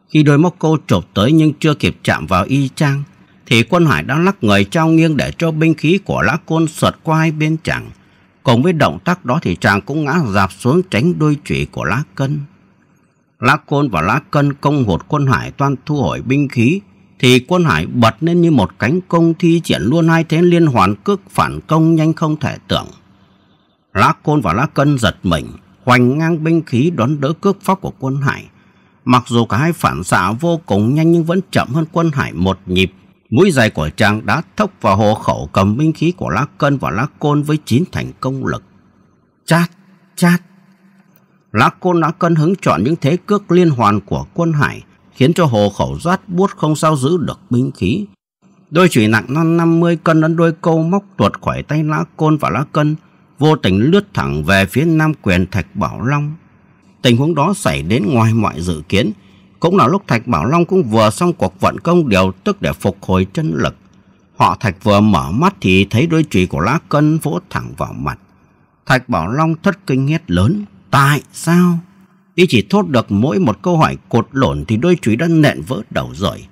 Khi đôi móc cô trộp tới nhưng chưa kịp chạm vào y trang thì quân hải đã lắc người trao nghiêng để cho binh khí của lã côn sượt qua hai bên chàng. Cùng với động tác đó thì chàng cũng ngã dạp xuống tránh đôi chủy của lá cân. Lá côn và lá cân công hụt quân hải toan thu hồi binh khí thì quân hải bật lên như một cánh công thi triển luôn hai thế liên hoàn cước phản công nhanh không thể tưởng. Lá côn và lá cân giật mình, hoành ngang binh khí đón đỡ cước pháp của quân Hải. Mặc dù cả hai phản xạ vô cùng nhanh nhưng vẫn chậm hơn quân Hải một nhịp. Mũi dài của chàng đã thốc vào hộ khẩu cầm binh khí của lá cân và lá côn với chín thành công lực. Chát, chát. Lá côn lá cân hứng chọn những thế cước liên hoàn của quân Hải khiến cho hồ khẩu rát buốt không sao giữ được binh khí. Đôi chủy nặng năm 50 cân đến đôi câu móc tuột khỏi tay lá côn và lá cân vô tình lướt thẳng về phía nam quyền Thạch Bảo Long. Tình huống đó xảy đến ngoài mọi dự kiến, cũng là lúc Thạch Bảo Long cũng vừa xong cuộc vận công điều tức để phục hồi chân lực. Họ Thạch vừa mở mắt thì thấy đôi chùy của lá cân vỗ thẳng vào mặt. Thạch Bảo Long thất kinh hét lớn, tại sao? Y chỉ thốt được mỗi một câu hỏi cột lộn thì đôi chùy đã nện vỡ đầu rồi.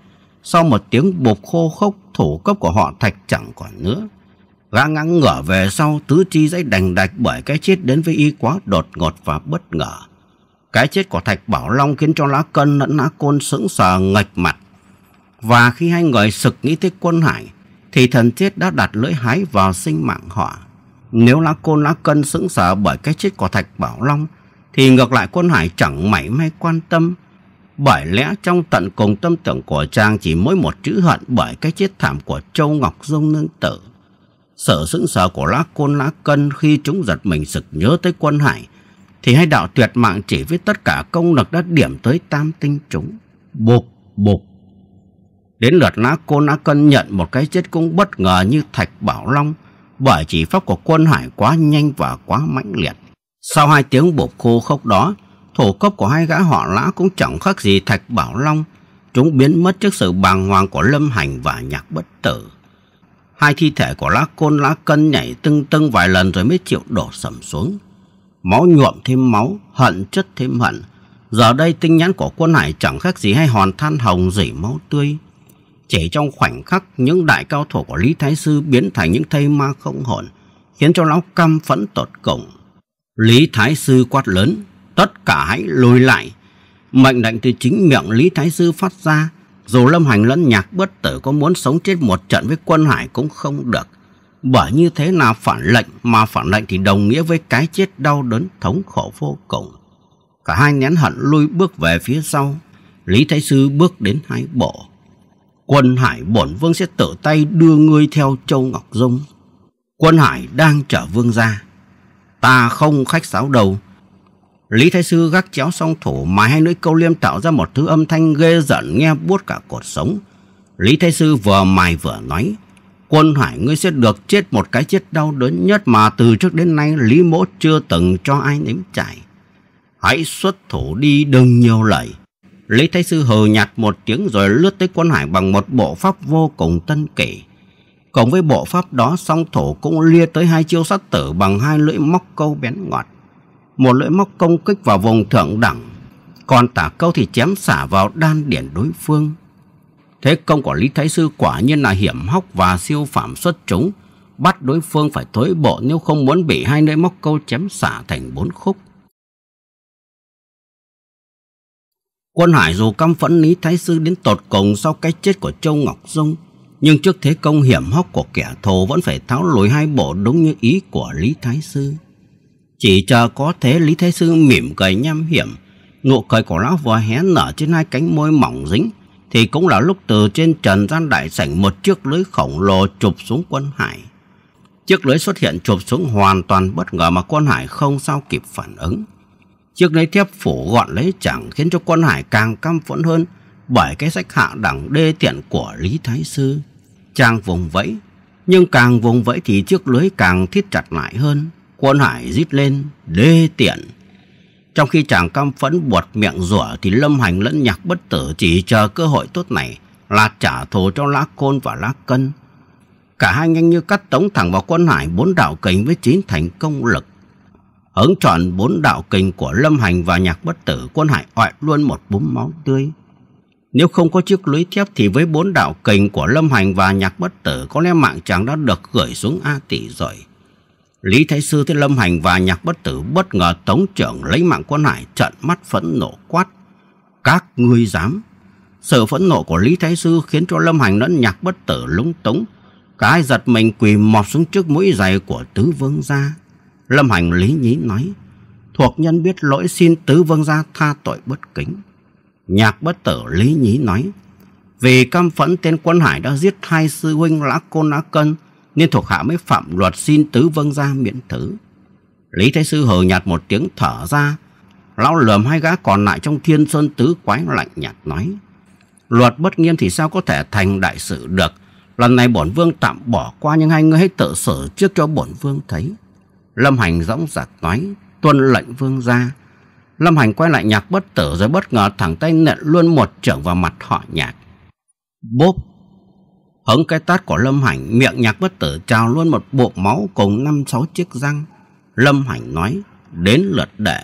Sau một tiếng bột khô khốc, thủ cấp của họ Thạch chẳng còn nữa. Gã ngắn ngửa về sau tứ chi dãy đành đạch bởi cái chết đến với y quá đột ngột và bất ngờ. Cái chết của Thạch Bảo Long khiến cho lá cân lẫn lá côn sững sờ ngạch mặt. Và khi hai người sực nghĩ tới quân hải thì thần chết đã đặt lưỡi hái vào sinh mạng họ. Nếu lá côn lá cân sững sờ bởi cái chết của Thạch Bảo Long thì ngược lại quân hải chẳng mảy may quan tâm. Bởi lẽ trong tận cùng tâm tưởng của chàng chỉ mỗi một chữ hận bởi cái chết thảm của Châu Ngọc Dung Nương Tử sở sững sờ của lá côn lá cân khi chúng giật mình sực nhớ tới quân hải thì hai đạo tuyệt mạng chỉ với tất cả công lực đã điểm tới tam tinh chúng bục bục đến lượt lá côn lá cân nhận một cái chết cũng bất ngờ như thạch bảo long bởi chỉ pháp của quân hải quá nhanh và quá mãnh liệt sau hai tiếng bục khô khốc đó thủ cấp của hai gã họ lã cũng chẳng khác gì thạch bảo long chúng biến mất trước sự bàng hoàng của lâm hành và nhạc bất tử Hai thi thể của lá côn lá cân nhảy tưng tưng vài lần rồi mới chịu đổ sầm xuống. Máu nhuộm thêm máu, hận chất thêm hận. Giờ đây tinh nhãn của quân hải chẳng khác gì hay hòn than hồng rỉ máu tươi. Chỉ trong khoảnh khắc, những đại cao thủ của Lý Thái Sư biến thành những thây ma không hồn, khiến cho lão căm phẫn tột cùng. Lý Thái Sư quát lớn, tất cả hãy lùi lại. Mệnh lệnh từ chính miệng Lý Thái Sư phát ra dù Lâm Hành lẫn nhạc bất tử có muốn sống chết một trận với quân hải cũng không được. Bởi như thế nào phản lệnh mà phản lệnh thì đồng nghĩa với cái chết đau đớn thống khổ vô cùng. Cả hai nén hận lui bước về phía sau. Lý Thái Sư bước đến hai bộ. Quân hải bổn vương sẽ tự tay đưa ngươi theo Châu Ngọc Dung. Quân hải đang chở vương ra. Ta không khách sáo đâu Lý Thái Sư gác chéo song thủ mài hai lưỡi câu liêm tạo ra một thứ âm thanh ghê giận nghe buốt cả cột sống. Lý Thái Sư vừa mài vừa nói. Quân Hải ngươi sẽ được chết một cái chết đau đớn nhất mà từ trước đến nay Lý Mỗ chưa từng cho ai nếm trải. Hãy xuất thủ đi đừng nhiều lời. Lý Thái Sư hờ nhạt một tiếng rồi lướt tới quân Hải bằng một bộ pháp vô cùng tân kỳ. Cộng với bộ pháp đó song thủ cũng lia tới hai chiêu sát tử bằng hai lưỡi móc câu bén ngoặt một lưỡi móc công kích vào vùng thượng đẳng, còn tả câu thì chém xả vào đan điển đối phương. Thế công của Lý Thái Sư quả nhiên là hiểm hóc và siêu phạm xuất chúng, bắt đối phương phải thối bộ nếu không muốn bị hai lưỡi móc câu chém xả thành bốn khúc. Quân Hải dù căm phẫn Lý Thái Sư đến tột cùng sau cái chết của Châu Ngọc Dung, nhưng trước thế công hiểm hóc của kẻ thù vẫn phải tháo lùi hai bộ đúng như ý của Lý Thái Sư. Chỉ chờ có thế Lý Thế Sư mỉm cười nhâm hiểm, nụ cười của lão vừa hé nở trên hai cánh môi mỏng dính, thì cũng là lúc từ trên trần gian đại sảnh một chiếc lưới khổng lồ chụp xuống quân hải. Chiếc lưới xuất hiện chụp xuống hoàn toàn bất ngờ mà quân hải không sao kịp phản ứng. Chiếc lưới thép phủ gọn lấy chẳng khiến cho quân hải càng căm phẫn hơn bởi cái sách hạ đẳng đê tiện của Lý Thái Sư. Chàng vùng vẫy, nhưng càng vùng vẫy thì chiếc lưới càng thiết chặt lại hơn. Quân Hải rít lên, đê tiện. Trong khi chàng cam phẫn buột miệng rủa thì Lâm Hành lẫn nhạc bất tử chỉ chờ cơ hội tốt này là trả thù cho lá côn và lá cân. Cả hai nhanh như cắt tống thẳng vào quân hải bốn đạo kình với chín thành công lực. Ứng tròn bốn đạo kình của Lâm Hành và nhạc bất tử quân hải oại luôn một búng máu tươi. Nếu không có chiếc lưới thép thì với bốn đạo kình của Lâm Hành và nhạc bất tử có lẽ mạng chàng đã được gửi xuống A tỷ rồi. Lý Thái Sư thấy Lâm Hành và Nhạc Bất Tử bất ngờ tống trưởng lấy mạng quân hải trận mắt phẫn nộ quát. Các ngươi dám. Sự phẫn nộ của Lý Thái Sư khiến cho Lâm Hành lẫn Nhạc Bất Tử lúng túng. Cái giật mình quỳ mọp xuống trước mũi giày của Tứ Vương Gia. Lâm Hành lý nhí nói. Thuộc nhân biết lỗi xin Tứ Vương Gia tha tội bất kính. Nhạc Bất Tử lý nhí nói. Vì căm phẫn tên quân hải đã giết hai sư huynh lã côn lã cân nên thuộc hạ mới phạm luật xin tứ vâng ra miễn thứ. Lý Thái Sư hờ nhạt một tiếng thở ra, lão lườm hai gã còn lại trong thiên sơn tứ quái lạnh nhạt nói. Luật bất nghiêm thì sao có thể thành đại sự được, lần này bổn vương tạm bỏ qua nhưng hai người hãy tự xử trước cho bổn vương thấy. Lâm Hành dõng dạc nói, tuân lệnh vương ra. Lâm Hành quay lại nhạc bất tử rồi bất ngờ thẳng tay nện luôn một trưởng vào mặt họ nhạc. Bốp! Hứng cái tát của Lâm Hành, miệng nhạc bất tử trào luôn một bộ máu cùng năm sáu chiếc răng. Lâm Hành nói, đến lượt đệ.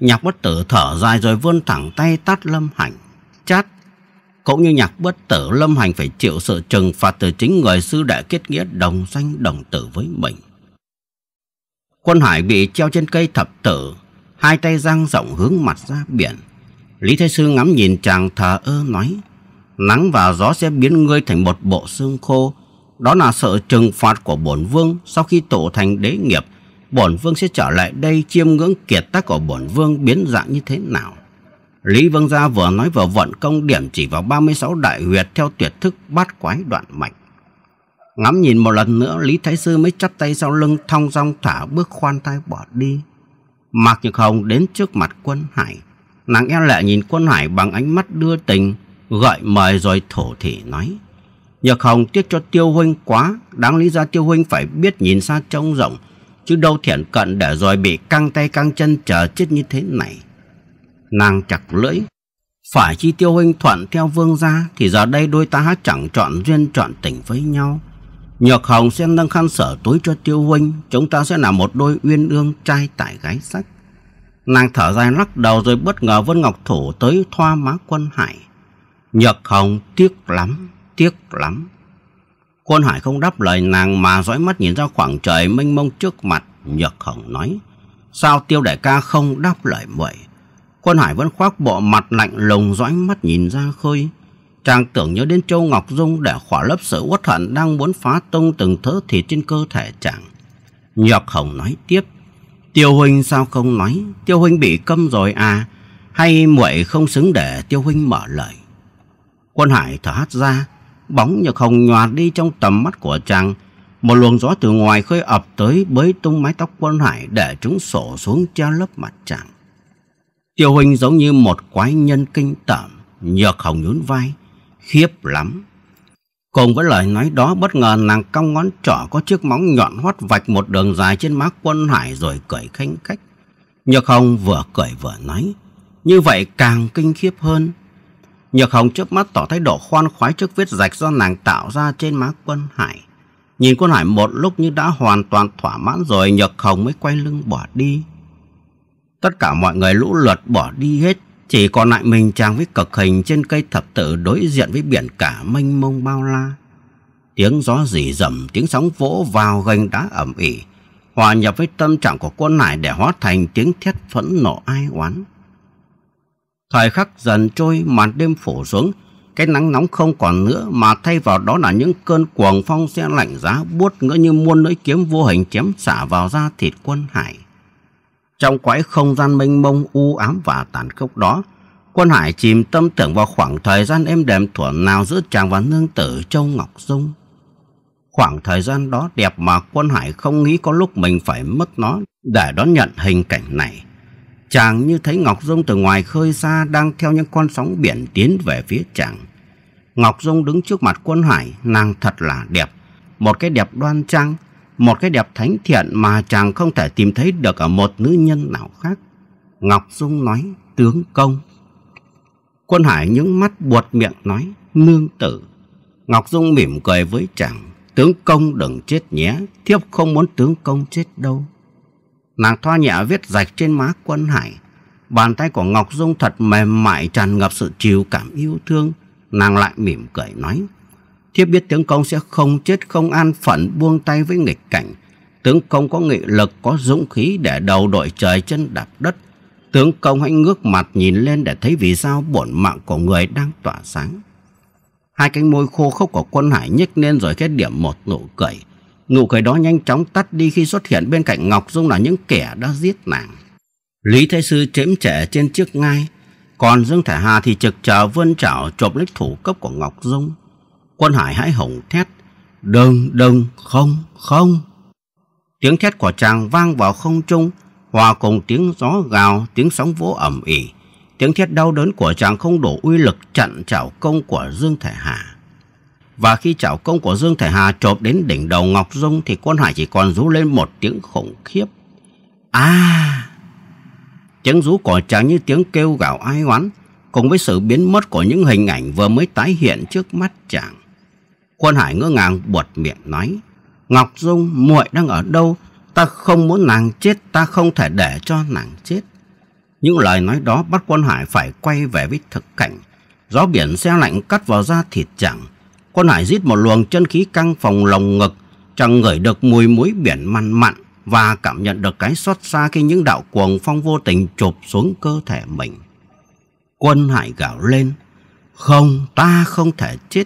Nhạc bất tử thở dài rồi vươn thẳng tay tát Lâm Hành. Chát! Cũng như nhạc bất tử, Lâm Hành phải chịu sự trừng phạt từ chính người sư đệ kết nghĩa đồng danh đồng tử với mình. Quân Hải bị treo trên cây thập tử, hai tay giang rộng hướng mặt ra biển. Lý thái Sư ngắm nhìn chàng thờ ơ nói, nắng và gió sẽ biến ngươi thành một bộ xương khô. Đó là sự trừng phạt của bổn vương sau khi tổ thành đế nghiệp. Bổn vương sẽ trở lại đây chiêm ngưỡng kiệt tác của bổn vương biến dạng như thế nào. Lý Vương Gia vừa nói vừa vận công điểm chỉ vào 36 đại huyệt theo tuyệt thức bát quái đoạn mạch. Ngắm nhìn một lần nữa Lý Thái Sư mới chắp tay sau lưng thong dong thả bước khoan tay bỏ đi. Mạc Nhược Hồng đến trước mặt quân hải. Nàng e lệ nhìn quân hải bằng ánh mắt đưa tình gợi mời rồi thổ thị nói. Nhược Hồng tiếc cho Tiêu Huynh quá, đáng lý ra Tiêu Huynh phải biết nhìn xa trông rộng, chứ đâu thiện cận để rồi bị căng tay căng chân chờ chết như thế này. Nàng chặt lưỡi, phải chi Tiêu Huynh thuận theo vương gia thì giờ đây đôi ta chẳng chọn duyên chọn tình với nhau. Nhược Hồng sẽ nâng khăn sở túi cho Tiêu Huynh, chúng ta sẽ là một đôi uyên ương trai tại gái sách. Nàng thở dài lắc đầu rồi bất ngờ Vân Ngọc Thủ tới thoa má quân hải. Nhật Hồng tiếc lắm, tiếc lắm. Quân Hải không đáp lời nàng mà dõi mắt nhìn ra khoảng trời mênh mông trước mặt. Nhật Hồng nói, sao tiêu đại ca không đáp lời vậy? Quân Hải vẫn khoác bộ mặt lạnh lùng dõi mắt nhìn ra khơi. Chàng tưởng nhớ đến Châu Ngọc Dung để khỏa lấp sự uất hận đang muốn phá tung từng thớ thịt trên cơ thể chàng. Nhật Hồng nói tiếp, Tiêu Huynh sao không nói, Tiêu Huynh bị câm rồi à, hay muội không xứng để Tiêu Huynh mở lời. Quân Hải thở hắt ra, bóng như không nhòa đi trong tầm mắt của chàng. Một luồng gió từ ngoài khơi ập tới bới tung mái tóc quân hải để chúng sổ xuống che lớp mặt chàng. Tiêu Huynh giống như một quái nhân kinh tởm, nhược hồng nhún vai, khiếp lắm. Cùng với lời nói đó bất ngờ nàng cong ngón trỏ có chiếc móng nhọn hoắt vạch một đường dài trên má quân hải rồi cười khanh khách. Nhược hồng vừa cười vừa nói, như vậy càng kinh khiếp hơn. Nhược Hồng trước mắt tỏ thái độ khoan khoái trước vết rạch do nàng tạo ra trên má quân Hải. Nhìn quân Hải một lúc như đã hoàn toàn thỏa mãn rồi Nhược Hồng mới quay lưng bỏ đi. Tất cả mọi người lũ lượt bỏ đi hết, chỉ còn lại mình chàng với cực hình trên cây thập tử đối diện với biển cả mênh mông bao la. Tiếng gió rỉ rầm, tiếng sóng vỗ vào gành đá ẩm ỉ, hòa nhập với tâm trạng của quân Hải để hóa thành tiếng thét phẫn nộ ai oán. Thời khắc dần trôi màn đêm phủ xuống, cái nắng nóng không còn nữa mà thay vào đó là những cơn cuồng phong sẽ lạnh giá buốt ngỡ như muôn lưỡi kiếm vô hình chém xả vào da thịt quân hải. Trong quái không gian mênh mông u ám và tàn khốc đó, quân hải chìm tâm tưởng vào khoảng thời gian êm đềm thuở nào giữa chàng và nương tử Châu Ngọc Dung. Khoảng thời gian đó đẹp mà quân hải không nghĩ có lúc mình phải mất nó để đón nhận hình cảnh này chàng như thấy Ngọc Dung từ ngoài khơi xa đang theo những con sóng biển tiến về phía chàng. Ngọc Dung đứng trước mặt quân hải, nàng thật là đẹp. Một cái đẹp đoan trang, một cái đẹp thánh thiện mà chàng không thể tìm thấy được ở một nữ nhân nào khác. Ngọc Dung nói, tướng công. Quân hải những mắt buột miệng nói, nương tử. Ngọc Dung mỉm cười với chàng, tướng công đừng chết nhé, thiếp không muốn tướng công chết đâu nàng thoa nhẹ viết rạch trên má quân hải bàn tay của ngọc dung thật mềm mại tràn ngập sự chiều cảm yêu thương nàng lại mỉm cười nói thiếp biết tướng công sẽ không chết không an phận buông tay với nghịch cảnh tướng công có nghị lực có dũng khí để đầu đội trời chân đạp đất tướng công hãy ngước mặt nhìn lên để thấy vì sao bổn mạng của người đang tỏa sáng hai cánh môi khô khốc của quân hải nhếch lên rồi khét điểm một nụ cười Nụ cười đó nhanh chóng tắt đi khi xuất hiện bên cạnh Ngọc Dung là những kẻ đã giết nàng. Lý Thái Sư chém trẻ trên chiếc ngai, còn Dương Thải Hà thì trực chờ vươn chảo chộp lấy thủ cấp của Ngọc Dung. Quân Hải hãi hồng thét, đừng, đừng, không, không. Tiếng thét của chàng vang vào không trung, hòa cùng tiếng gió gào, tiếng sóng vỗ ẩm ỉ. Tiếng thét đau đớn của chàng không đủ uy lực chặn chảo công của Dương Thải Hà và khi chảo công của Dương Thể Hà chộp đến đỉnh đầu Ngọc Dung thì quân hải chỉ còn rú lên một tiếng khủng khiếp. À! Tiếng rú của chàng như tiếng kêu gào ai oán, cùng với sự biến mất của những hình ảnh vừa mới tái hiện trước mắt chàng. Quân Hải ngỡ ngàng buột miệng nói, Ngọc Dung muội đang ở đâu? Ta không muốn nàng chết, ta không thể để cho nàng chết. Những lời nói đó bắt Quân Hải phải quay về với thực cảnh. Gió biển xe lạnh cắt vào da thịt chàng, con Hải rít một luồng chân khí căng phòng lồng ngực, chẳng ngửi được mùi muối biển mặn mặn và cảm nhận được cái xót xa khi những đạo cuồng phong vô tình chụp xuống cơ thể mình. Quân Hải gào lên, không, ta không thể chết.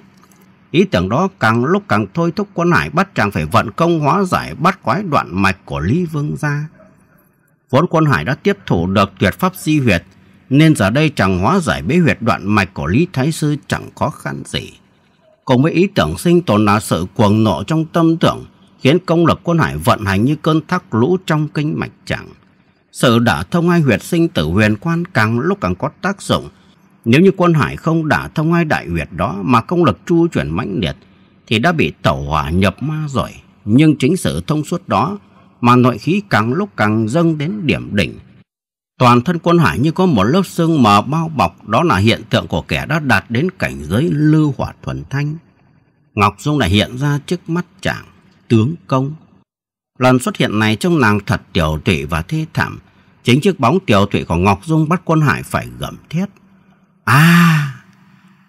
Ý tưởng đó càng lúc càng thôi thúc quân Hải bắt chàng phải vận công hóa giải bắt quái đoạn mạch của Lý Vương gia. Vốn quân Hải đã tiếp thủ được tuyệt pháp di huyệt, nên giờ đây chàng hóa giải bế huyệt đoạn mạch của Lý Thái Sư chẳng khó khăn gì cùng với ý tưởng sinh tồn là sự cuồng nộ trong tâm tưởng khiến công lực quân hải vận hành như cơn thác lũ trong kinh mạch chẳng. Sự đả thông hai huyệt sinh tử huyền quan càng lúc càng có tác dụng. Nếu như quân hải không đả thông hai đại huyệt đó mà công lực chu chuyển mãnh liệt thì đã bị tẩu hỏa nhập ma rồi. Nhưng chính sự thông suốt đó mà nội khí càng lúc càng dâng đến điểm đỉnh Toàn thân quân hải như có một lớp sương mờ bao bọc, đó là hiện tượng của kẻ đã đạt đến cảnh giới lưu hỏa thuần thanh. Ngọc Dung lại hiện ra trước mắt chàng, tướng công. Lần xuất hiện này trông nàng thật tiểu tụy và thê thảm. Chính chiếc bóng tiểu tụy của Ngọc Dung bắt quân hải phải gầm thét. À!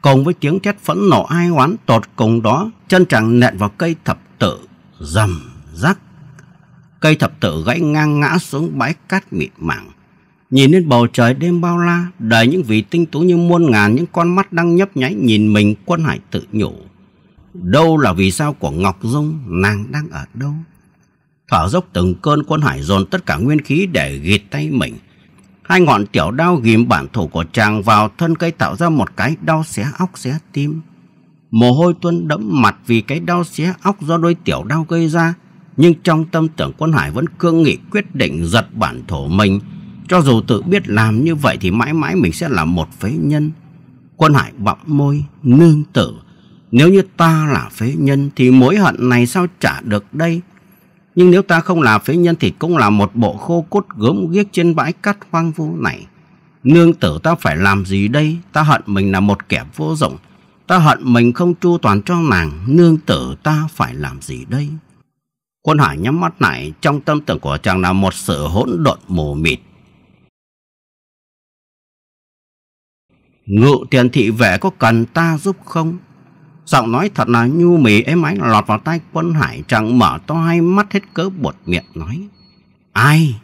Cùng với tiếng thét phẫn nộ ai oán tột cùng đó, chân chàng nện vào cây thập tự, rầm, rắc. Cây thập tự gãy ngang ngã xuống bãi cát mịn màng. Nhìn lên bầu trời đêm bao la, đầy những vị tinh tú như muôn ngàn những con mắt đang nhấp nháy nhìn mình quân hải tự nhủ. Đâu là vì sao của Ngọc Dung, nàng đang ở đâu? Thở dốc từng cơn quân hải dồn tất cả nguyên khí để gịt tay mình. Hai ngọn tiểu đao ghim bản thủ của chàng vào thân cây tạo ra một cái đau xé óc xé tim. Mồ hôi tuân đẫm mặt vì cái đau xé óc do đôi tiểu đao gây ra. Nhưng trong tâm tưởng quân hải vẫn cương nghị quyết định giật bản thổ mình cho dù tự biết làm như vậy thì mãi mãi mình sẽ là một phế nhân. Quân Hải bặm môi, nương tử. Nếu như ta là phế nhân thì mối hận này sao trả được đây? Nhưng nếu ta không là phế nhân thì cũng là một bộ khô cốt gớm ghiếc trên bãi cát hoang vu này. Nương tử ta phải làm gì đây? Ta hận mình là một kẻ vô dụng. Ta hận mình không chu toàn cho nàng. Nương tử ta phải làm gì đây? Quân Hải nhắm mắt lại, trong tâm tưởng của chàng là một sự hỗn độn mù mịt. Ngự tiền thị vệ có cần ta giúp không? Giọng nói thật là nhu mì êm ái lọt vào tay quân hải chẳng mở to hai mắt hết cỡ bột miệng nói. Ai?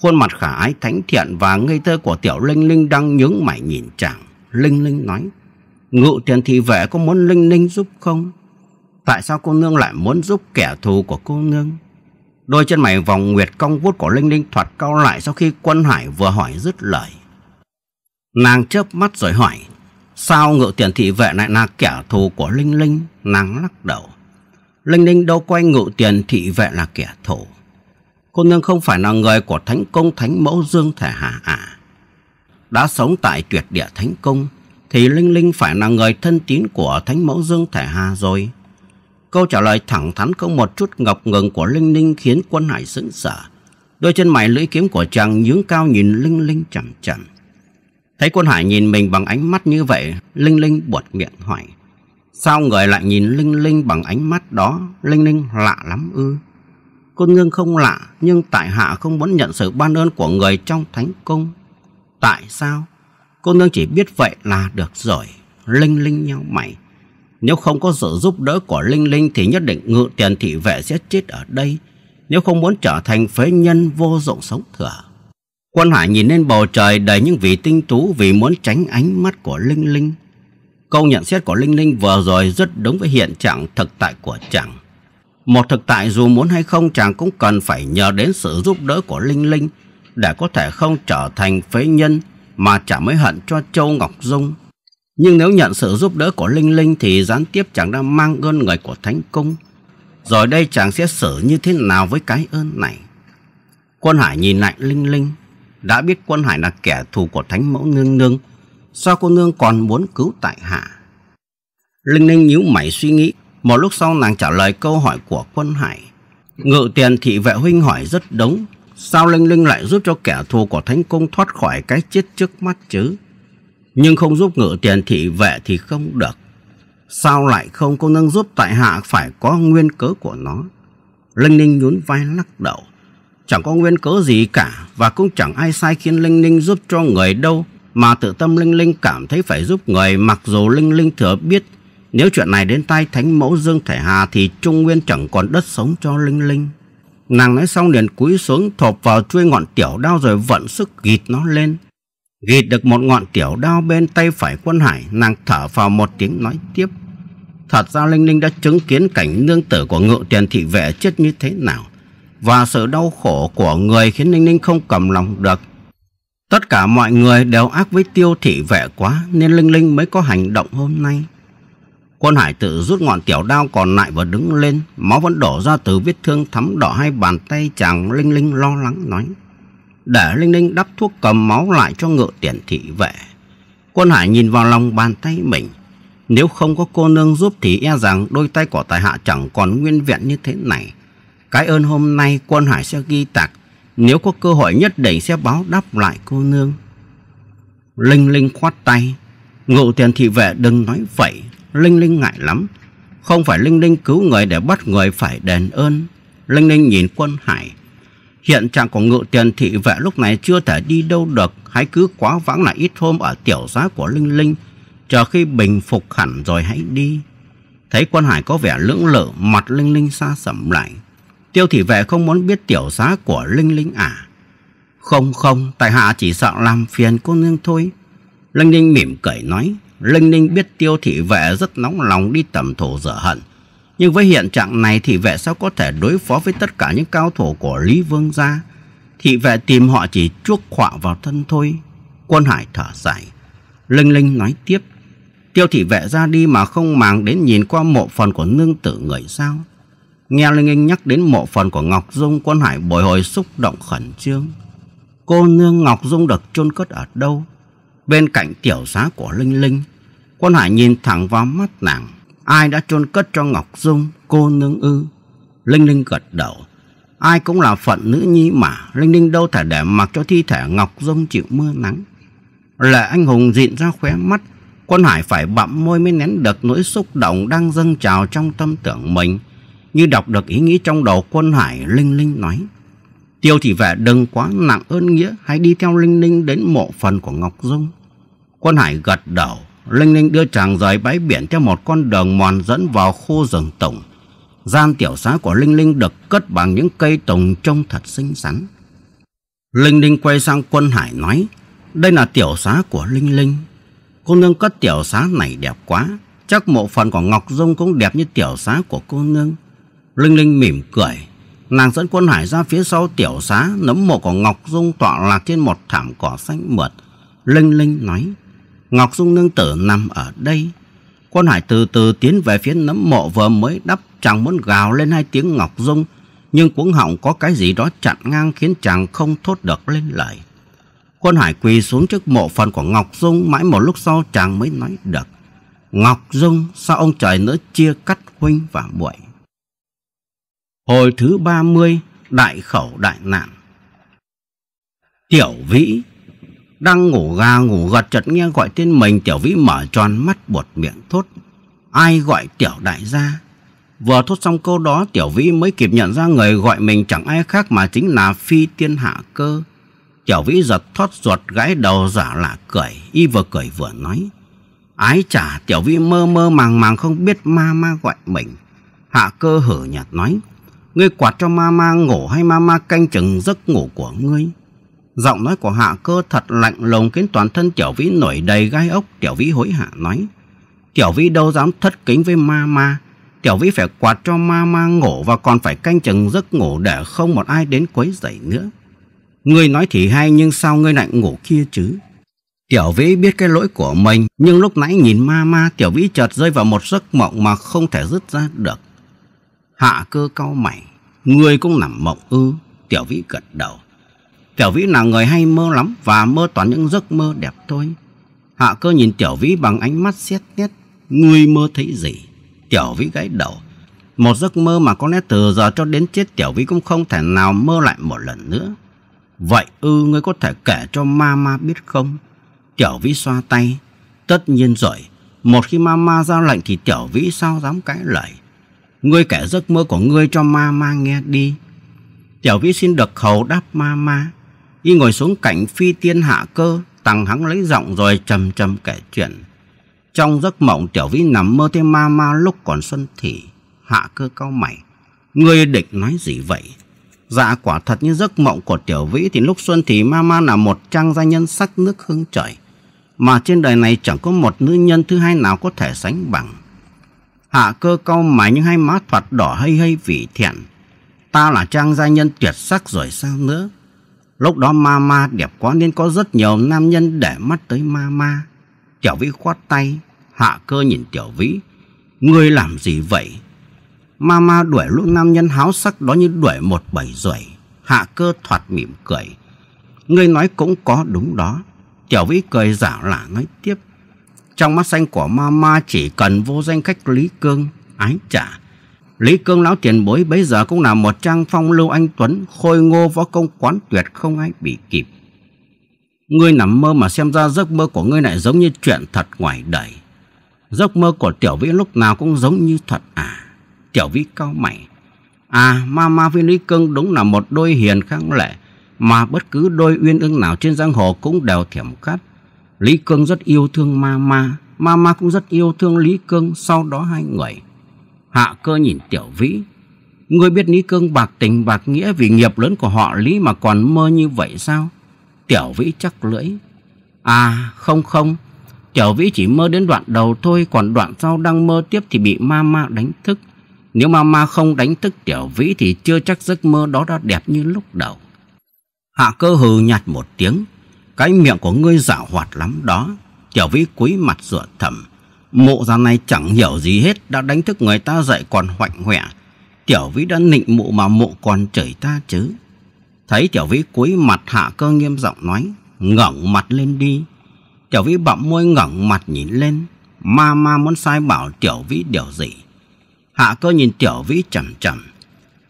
Khuôn mặt khả ái thánh thiện và ngây thơ của tiểu Linh Linh đang nhướng mày nhìn chàng. Linh Linh nói. Ngự tiền thị vệ có muốn Linh Linh giúp không? Tại sao cô nương lại muốn giúp kẻ thù của cô nương? Đôi chân mày vòng nguyệt cong vuốt của Linh Linh thoạt cao lại sau khi quân hải vừa hỏi dứt lời. Nàng chớp mắt rồi hỏi Sao ngự tiền thị vệ lại là kẻ thù của Linh Linh Nàng lắc đầu Linh Linh đâu quay ngự tiền thị vệ là kẻ thù Cô nương không phải là người của Thánh Công Thánh Mẫu Dương Thể Hà à Đã sống tại tuyệt địa Thánh Công Thì Linh Linh phải là người thân tín của Thánh Mẫu Dương Thể Hà rồi Câu trả lời thẳng thắn không một chút ngọc ngừng của Linh Linh khiến quân hải sững sờ Đôi chân mày lưỡi kiếm của chàng nhướng cao nhìn Linh Linh chậm chậm Thấy quân Hải nhìn mình bằng ánh mắt như vậy, Linh Linh buột miệng hỏi. Sao người lại nhìn Linh Linh bằng ánh mắt đó, Linh Linh lạ lắm ư? Cô nương không lạ, nhưng tại hạ không muốn nhận sự ban ơn của người trong thánh công Tại sao? Cô nương chỉ biết vậy là được rồi. Linh Linh nhau mày. Nếu không có sự giúp đỡ của Linh Linh thì nhất định ngự tiền thị vệ sẽ chết ở đây. Nếu không muốn trở thành phế nhân vô dụng sống thừa. Quân Hải nhìn lên bầu trời đầy những vị tinh tú vì muốn tránh ánh mắt của Linh Linh. Câu nhận xét của Linh Linh vừa rồi rất đúng với hiện trạng thực tại của chàng. Một thực tại dù muốn hay không chàng cũng cần phải nhờ đến sự giúp đỡ của Linh Linh để có thể không trở thành phế nhân mà chả mới hận cho Châu Ngọc Dung. Nhưng nếu nhận sự giúp đỡ của Linh Linh thì gián tiếp chàng đã mang ơn người của Thánh Cung. Rồi đây chàng sẽ xử như thế nào với cái ơn này? Quân Hải nhìn lại Linh Linh đã biết quân hải là kẻ thù của thánh mẫu nương nương sao cô nương còn muốn cứu tại hạ linh ninh nhíu mày suy nghĩ một lúc sau nàng trả lời câu hỏi của quân hải ngự tiền thị vệ huynh hỏi rất đúng sao linh linh lại giúp cho kẻ thù của thánh cung thoát khỏi cái chết trước mắt chứ nhưng không giúp ngự tiền thị vệ thì không được sao lại không cô nương giúp tại hạ phải có nguyên cớ của nó linh ninh nhún vai lắc đầu chẳng có nguyên cớ gì cả và cũng chẳng ai sai khiến Linh Linh giúp cho người đâu mà tự tâm Linh Linh cảm thấy phải giúp người mặc dù Linh Linh thừa biết nếu chuyện này đến tay Thánh Mẫu Dương Thể Hà thì Trung Nguyên chẳng còn đất sống cho Linh Linh. Nàng nói xong liền cúi xuống thộp vào chuôi ngọn tiểu đao rồi vận sức gịt nó lên. Gịt được một ngọn tiểu đao bên tay phải quân hải, nàng thở vào một tiếng nói tiếp. Thật ra Linh Linh đã chứng kiến cảnh nương tử của ngự tiền thị vệ chết như thế nào và sự đau khổ của người khiến Ninh Ninh không cầm lòng được. Tất cả mọi người đều ác với tiêu thị vệ quá nên Linh Linh mới có hành động hôm nay. Quân Hải tự rút ngọn tiểu đao còn lại và đứng lên, máu vẫn đổ ra từ vết thương thắm đỏ hai bàn tay chàng Linh Linh lo lắng nói. Để Linh Linh đắp thuốc cầm máu lại cho ngựa tiện thị vệ. Quân Hải nhìn vào lòng bàn tay mình, nếu không có cô nương giúp thì e rằng đôi tay của tài hạ chẳng còn nguyên vẹn như thế này. Cái ơn hôm nay quân hải sẽ ghi tạc. Nếu có cơ hội nhất định sẽ báo đáp lại cô nương. Linh Linh khoát tay. Ngụ tiền thị vệ đừng nói vậy. Linh Linh ngại lắm. Không phải Linh Linh cứu người để bắt người phải đền ơn. Linh Linh nhìn quân hải. Hiện trạng của ngự tiền thị vệ lúc này chưa thể đi đâu được. Hãy cứ quá vãng lại ít hôm ở tiểu giá của Linh Linh. Chờ khi bình phục hẳn rồi hãy đi. Thấy quân hải có vẻ lưỡng lự, mặt Linh Linh xa sầm lại. Tiêu thị vệ không muốn biết tiểu giá của Linh Linh à? Không không, tại hạ chỉ sợ làm phiền cô nương thôi. Linh Linh mỉm cười nói, Linh Linh biết tiêu thị vệ rất nóng lòng đi tầm thổ dở hận. Nhưng với hiện trạng này thì vệ sao có thể đối phó với tất cả những cao thủ của Lý Vương gia? Thị vệ tìm họ chỉ chuốc khọa vào thân thôi. Quân Hải thở dài. Linh Linh nói tiếp. Tiêu thị vệ ra đi mà không màng đến nhìn qua mộ phần của nương tử người sao? Nghe Linh Anh nhắc đến mộ phần của Ngọc Dung Quân Hải bồi hồi xúc động khẩn trương Cô nương Ngọc Dung được chôn cất ở đâu Bên cạnh tiểu xá của Linh Linh Quân Hải nhìn thẳng vào mắt nàng Ai đã chôn cất cho Ngọc Dung Cô nương ư Linh Linh gật đầu Ai cũng là phận nữ nhi mà Linh Linh đâu thể để mặc cho thi thể Ngọc Dung chịu mưa nắng Lệ anh hùng dịn ra khóe mắt Quân Hải phải bặm môi mới nén được nỗi xúc động đang dâng trào trong tâm tưởng mình như đọc được ý nghĩ trong đầu quân hải linh linh nói tiêu thị vệ đừng quá nặng ơn nghĩa hãy đi theo linh linh đến mộ phần của ngọc dung quân hải gật đầu linh linh đưa chàng rời bãi biển theo một con đường mòn dẫn vào khu rừng tùng gian tiểu xá của linh linh được cất bằng những cây tùng trông thật xinh xắn linh linh quay sang quân hải nói đây là tiểu xá của linh linh cô nương cất tiểu xá này đẹp quá chắc mộ phần của ngọc dung cũng đẹp như tiểu xá của cô nương Linh Linh mỉm cười Nàng dẫn quân hải ra phía sau tiểu xá Nấm mộ của Ngọc Dung tọa lạc trên một thảm cỏ xanh mượt Linh Linh nói Ngọc Dung nương tử nằm ở đây Quân hải từ từ tiến về phía nấm mộ vừa mới đắp Chàng muốn gào lên hai tiếng Ngọc Dung Nhưng cuống họng có cái gì đó chặn ngang Khiến chàng không thốt được lên lời Quân hải quỳ xuống trước mộ phần của Ngọc Dung Mãi một lúc sau chàng mới nói được Ngọc Dung sao ông trời nữa chia cắt huynh và muội Hồi thứ ba mươi đại khẩu đại nạn. Tiểu Vĩ đang ngủ gà ngủ gật chợt nghe gọi tên mình, Tiểu Vĩ mở tròn mắt buột miệng thốt: "Ai gọi tiểu đại gia?" Vừa thốt xong câu đó, Tiểu Vĩ mới kịp nhận ra người gọi mình chẳng ai khác mà chính là Phi Tiên Hạ Cơ. Tiểu Vĩ giật thoát ruột gãi đầu giả lạ cười, y vừa cười vừa nói: "Ái chả, Tiểu Vĩ mơ mơ màng màng không biết ma ma gọi mình." Hạ Cơ hở nhạt nói: Ngươi quạt cho mama ngủ hay mama canh chừng giấc ngủ của ngươi? Giọng nói của hạ cơ thật lạnh lùng khiến toàn thân tiểu vĩ nổi đầy gai ốc. Tiểu vĩ hối hạ nói. Tiểu vĩ đâu dám thất kính với mama. Tiểu vĩ phải quạt cho mama ngủ và còn phải canh chừng giấc ngủ để không một ai đến quấy rầy nữa. Ngươi nói thì hay nhưng sao ngươi lại ngủ kia chứ? Tiểu vĩ biết cái lỗi của mình nhưng lúc nãy nhìn Mama, tiểu vĩ chợt rơi vào một giấc mộng mà không thể dứt ra được. Hạ cơ cau mày, người cũng nằm mộng ư? Tiểu Vĩ gật đầu. Tiểu Vĩ là người hay mơ lắm và mơ toàn những giấc mơ đẹp thôi. Hạ cơ nhìn Tiểu Vĩ bằng ánh mắt xét nét. Ngươi mơ thấy gì? Tiểu Vĩ gãy đầu. Một giấc mơ mà có lẽ từ giờ cho đến chết Tiểu Vĩ cũng không thể nào mơ lại một lần nữa. Vậy ư ngươi có thể kể cho Mama biết không? Tiểu Vĩ xoa tay. Tất nhiên rồi. Một khi Mama ra lệnh thì Tiểu Vĩ sao dám cãi lời. Ngươi kể giấc mơ của ngươi cho ma ma nghe đi. Tiểu vĩ xin được khẩu đáp ma ma. Y ngồi xuống cạnh phi tiên hạ cơ, tăng hắn lấy giọng rồi trầm trầm kể chuyện. Trong giấc mộng tiểu vĩ nằm mơ thấy ma ma lúc còn xuân thì hạ cơ cao mày. Ngươi địch nói gì vậy? Dạ quả thật như giấc mộng của tiểu vĩ thì lúc xuân thì ma ma là một trang gia nhân sắc nước hương trời. Mà trên đời này chẳng có một nữ nhân thứ hai nào có thể sánh bằng. Hạ cơ cau mày những hai má thoạt đỏ hay hay vì thẹn. Ta là trang gia nhân tuyệt sắc rồi sao nữa? Lúc đó mama đẹp quá nên có rất nhiều nam nhân để mắt tới mama. Tiểu Vĩ khoát tay, hạ cơ nhìn Tiểu Vĩ. Ngươi làm gì vậy? Mama đuổi lũ nam nhân háo sắc đó như đuổi một bầy ruồi. Hạ cơ thoạt mỉm cười. Ngươi nói cũng có đúng đó. Tiểu Vĩ cười giả lạ nói tiếp. Trong mắt xanh của mama chỉ cần vô danh khách Lý Cương ái trả. Lý Cương lão tiền bối bấy giờ cũng là một trang phong lưu anh Tuấn, khôi ngô võ công quán tuyệt không ai bị kịp. Ngươi nằm mơ mà xem ra giấc mơ của ngươi lại giống như chuyện thật ngoài đời. Giấc mơ của tiểu vĩ lúc nào cũng giống như thật à. Tiểu vĩ cao mày. À, Mama với Lý Cương đúng là một đôi hiền khang lệ mà bất cứ đôi uyên ương nào trên giang hồ cũng đều thèm khát Lý Cương rất yêu thương Mama, Mama cũng rất yêu thương Lý Cương, sau đó hai người. Hạ cơ nhìn Tiểu Vĩ, người biết Lý Cương bạc tình bạc nghĩa vì nghiệp lớn của họ Lý mà còn mơ như vậy sao? Tiểu Vĩ chắc lưỡi, à không không, Tiểu Vĩ chỉ mơ đến đoạn đầu thôi, còn đoạn sau đang mơ tiếp thì bị Mama đánh thức. Nếu Mama không đánh thức Tiểu Vĩ thì chưa chắc giấc mơ đó đã đẹp như lúc đầu. Hạ cơ hừ nhạt một tiếng, cái miệng của ngươi giả hoạt lắm đó Tiểu vĩ quý mặt rửa thầm Mụ ra này chẳng hiểu gì hết Đã đánh thức người ta dậy còn hoạnh hoẹ Tiểu vĩ đã nịnh mụ mà mụ còn chửi ta chứ Thấy tiểu vĩ cúi mặt hạ cơ nghiêm giọng nói ngẩng mặt lên đi Tiểu vĩ bặm môi ngẩng mặt nhìn lên Ma ma muốn sai bảo tiểu vĩ điều gì Hạ cơ nhìn tiểu vĩ chầm chầm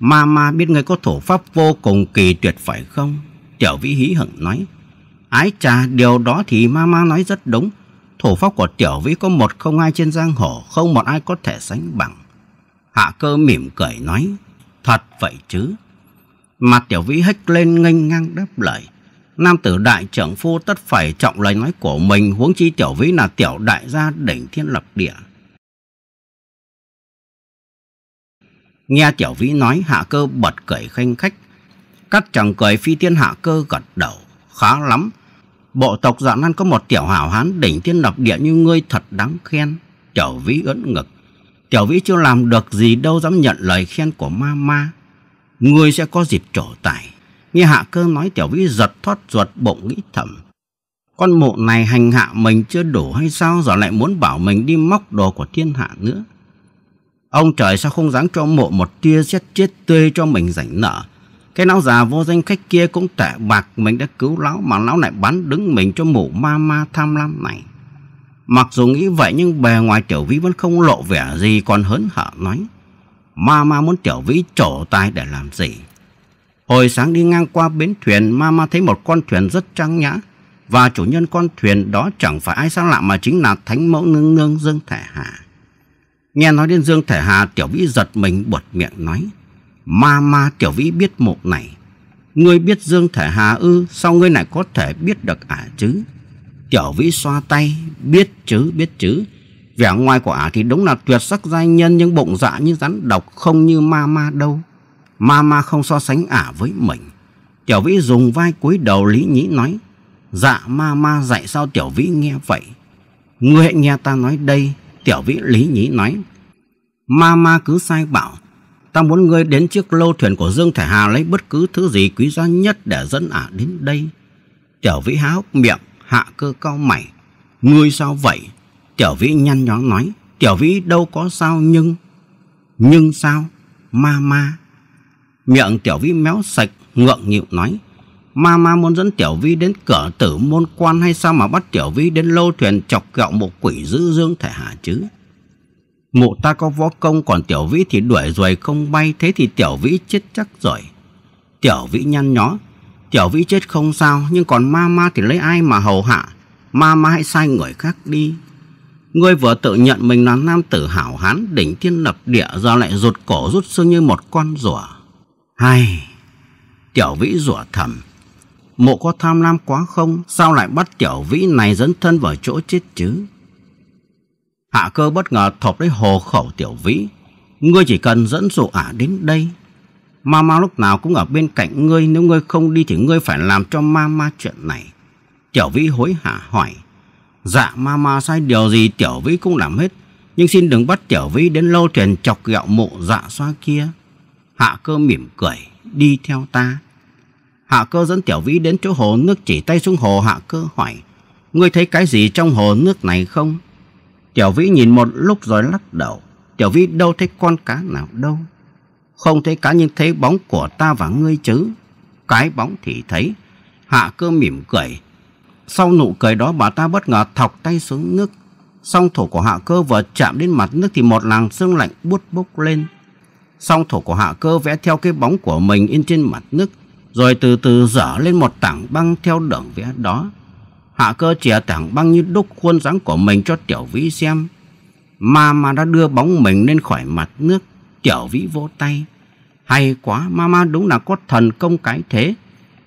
Ma ma biết ngươi có thủ pháp vô cùng kỳ tuyệt phải không Tiểu vĩ hí hận nói Ái trà, điều đó thì mama nói rất đúng. Thủ pháp của tiểu vĩ có một không ai trên giang hồ, không một ai có thể sánh bằng. Hạ cơ mỉm cười nói, thật vậy chứ. Mặt tiểu vĩ hách lên nghênh ngang đáp lời. Nam tử đại trưởng phu tất phải trọng lời nói của mình, huống chi tiểu vĩ là tiểu đại gia đỉnh thiên lập địa. Nghe tiểu vĩ nói hạ cơ bật cười khanh khách. Cắt chẳng cười phi tiên hạ cơ gật đầu khá lắm. Bộ tộc dạ năn có một tiểu hảo hán đỉnh thiên lập địa như ngươi thật đáng khen. Tiểu vĩ ưỡn ngực. Tiểu vĩ chưa làm được gì đâu dám nhận lời khen của ma ma. Ngươi sẽ có dịp trổ tài. Nghe hạ cơ nói tiểu vĩ giật thoát ruột bụng nghĩ thầm. Con mụ này hành hạ mình chưa đủ hay sao giờ lại muốn bảo mình đi móc đồ của thiên hạ nữa. Ông trời sao không dáng cho mộ một tia xét chết tươi cho mình rảnh nợ cái lão già vô danh khách kia cũng tệ bạc mình đã cứu lão mà lão lại bắn đứng mình cho mụ ma ma tham lam này. Mặc dù nghĩ vậy nhưng bề ngoài tiểu vĩ vẫn không lộ vẻ gì còn hớn hở nói. Ma ma muốn tiểu vĩ trổ tài để làm gì? Hồi sáng đi ngang qua bến thuyền, ma ma thấy một con thuyền rất trang nhã. Và chủ nhân con thuyền đó chẳng phải ai xa lạ mà chính là thánh mẫu nương nương Dương Thể Hà. Nghe nói đến Dương Thể Hà, tiểu vĩ giật mình buột miệng nói. Ma ma tiểu vĩ biết một này Ngươi biết dương thể hà ư Sao ngươi này có thể biết được ả chứ Tiểu vĩ xoa tay Biết chứ biết chứ Vẻ ngoài của ả thì đúng là tuyệt sắc giai nhân Nhưng bụng dạ như rắn độc Không như ma ma đâu Ma ma không so sánh ả với mình Tiểu vĩ dùng vai cúi đầu lý nhĩ nói Dạ ma ma dạy sao tiểu vĩ nghe vậy Ngươi hãy nghe ta nói đây Tiểu vĩ lý nhĩ nói Ma ma cứ sai bảo Ta muốn ngươi đến chiếc lâu thuyền của Dương Thải Hà lấy bất cứ thứ gì quý giá nhất để dẫn ả đến đây. Tiểu vĩ há hốc miệng, hạ cơ cao mày. Ngươi sao vậy? Tiểu vĩ nhăn nhó nói. Tiểu vĩ đâu có sao nhưng... Nhưng sao? Ma ma. Miệng tiểu vĩ méo sạch, ngượng nghịu nói. Ma ma muốn dẫn tiểu vĩ đến cửa tử môn quan hay sao mà bắt tiểu vĩ đến lâu thuyền chọc gạo một quỷ dữ Dương Thải Hà chứ? Mụ ta có võ công còn tiểu vĩ thì đuổi rồi không bay Thế thì tiểu vĩ chết chắc rồi Tiểu vĩ nhăn nhó Tiểu vĩ chết không sao Nhưng còn ma ma thì lấy ai mà hầu hạ Ma ma hãy sai người khác đi Ngươi vừa tự nhận mình là nam tử hảo hán Đỉnh thiên lập địa Giờ lại rụt cổ rút xương như một con rùa Hay Tiểu vĩ rủa thầm Mộ có tham lam quá không Sao lại bắt tiểu vĩ này dẫn thân vào chỗ chết chứ Hạ cơ bất ngờ thọc lấy hồ khẩu tiểu vĩ. Ngươi chỉ cần dẫn dụ ả đến đây. Mama lúc nào cũng ở bên cạnh ngươi. Nếu ngươi không đi thì ngươi phải làm cho Mama chuyện này. Tiểu vĩ hối hả hỏi. Dạ Mama sai điều gì tiểu vĩ cũng làm hết. Nhưng xin đừng bắt tiểu vĩ đến lâu thuyền chọc gạo mộ dạ xoa kia. Hạ cơ mỉm cười. Đi theo ta. Hạ cơ dẫn tiểu vĩ đến chỗ hồ nước chỉ tay xuống hồ hạ cơ hỏi. Ngươi thấy cái gì trong hồ nước này không? Tiểu Vĩ nhìn một lúc rồi lắc đầu. Tiểu Vĩ đâu thấy con cá nào đâu. Không thấy cá nhưng thấy bóng của ta và ngươi chứ. Cái bóng thì thấy. Hạ cơ mỉm cười. Sau nụ cười đó bà ta bất ngờ thọc tay xuống nước. Song thủ của hạ cơ vừa chạm đến mặt nước thì một làn sương lạnh buốt bốc lên. Song thủ của hạ cơ vẽ theo cái bóng của mình in trên mặt nước. Rồi từ từ dở lên một tảng băng theo đường vẽ đó. Hạ cơ chìa thẳng băng như đúc khuôn dáng của mình cho tiểu vĩ xem. Ma ma đã đưa bóng mình lên khỏi mặt nước, tiểu vĩ vỗ tay. Hay quá, mama đúng là có thần công cái thế.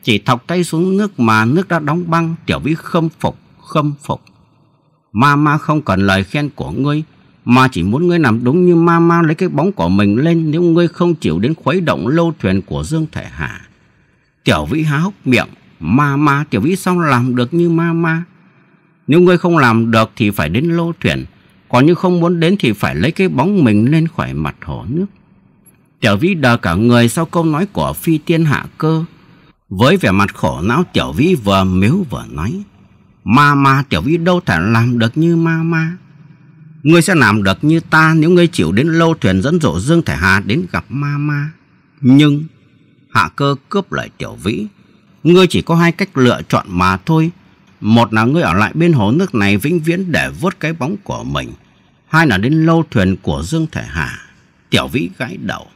Chỉ thọc tay xuống nước mà nước đã đóng băng, tiểu vĩ khâm phục, khâm phục. mama không cần lời khen của ngươi, mà chỉ muốn ngươi làm đúng như mama lấy cái bóng của mình lên nếu ngươi không chịu đến khuấy động lâu thuyền của Dương Thể Hà. Tiểu vĩ há hốc miệng, Ma ma tiểu vĩ sao làm được như ma ma Nếu ngươi không làm được thì phải đến lô thuyền Còn như không muốn đến thì phải lấy cái bóng mình lên khỏi mặt hồ nước Tiểu vĩ đờ cả người sau câu nói của phi tiên hạ cơ Với vẻ mặt khổ não tiểu vĩ vừa miếu vừa nói Ma ma tiểu vĩ đâu thể làm được như ma ma Ngươi sẽ làm được như ta nếu ngươi chịu đến lô thuyền dẫn dụ Dương Thể Hà đến gặp ma ma. Nhưng hạ cơ cướp lại tiểu vĩ Ngươi chỉ có hai cách lựa chọn mà thôi. Một là ngươi ở lại bên hồ nước này vĩnh viễn để vớt cái bóng của mình. Hai là đến lâu thuyền của Dương Thể Hà. Tiểu vĩ gãi đầu.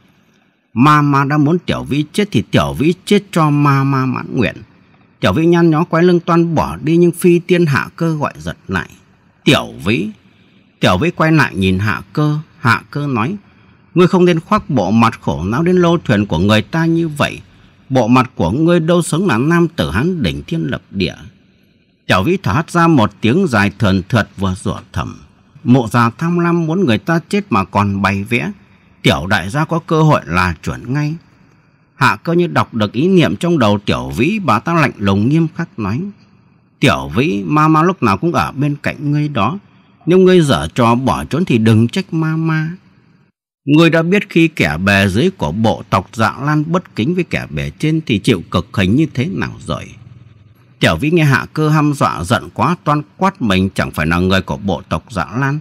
Ma ma đã muốn tiểu vĩ chết thì tiểu vĩ chết cho ma ma mãn nguyện. Tiểu vĩ nhăn nhó quay lưng toan bỏ đi nhưng phi tiên hạ cơ gọi giật lại. Tiểu vĩ. Tiểu vĩ quay lại nhìn hạ cơ. Hạ cơ nói. Ngươi không nên khoác bộ mặt khổ não đến lâu thuyền của người ta như vậy bộ mặt của ngươi đâu xứng là nam tử hán đỉnh thiên lập địa. Tiểu vĩ thở hắt ra một tiếng dài thườn thượt vừa rủa thầm. Mộ già tham lam muốn người ta chết mà còn bày vẽ. Tiểu đại gia có cơ hội là chuẩn ngay. Hạ cơ như đọc được ý niệm trong đầu tiểu vĩ bà ta lạnh lùng nghiêm khắc nói. Tiểu vĩ ma ma lúc nào cũng ở bên cạnh ngươi đó. Nếu ngươi dở trò bỏ trốn thì đừng trách ma ma Ngươi đã biết khi kẻ bè dưới của bộ tộc dạ lan bất kính với kẻ bè trên thì chịu cực hình như thế nào rồi. Tiểu vĩ nghe hạ cơ hăm dọa giận quá toan quát mình chẳng phải là người của bộ tộc dạ lan.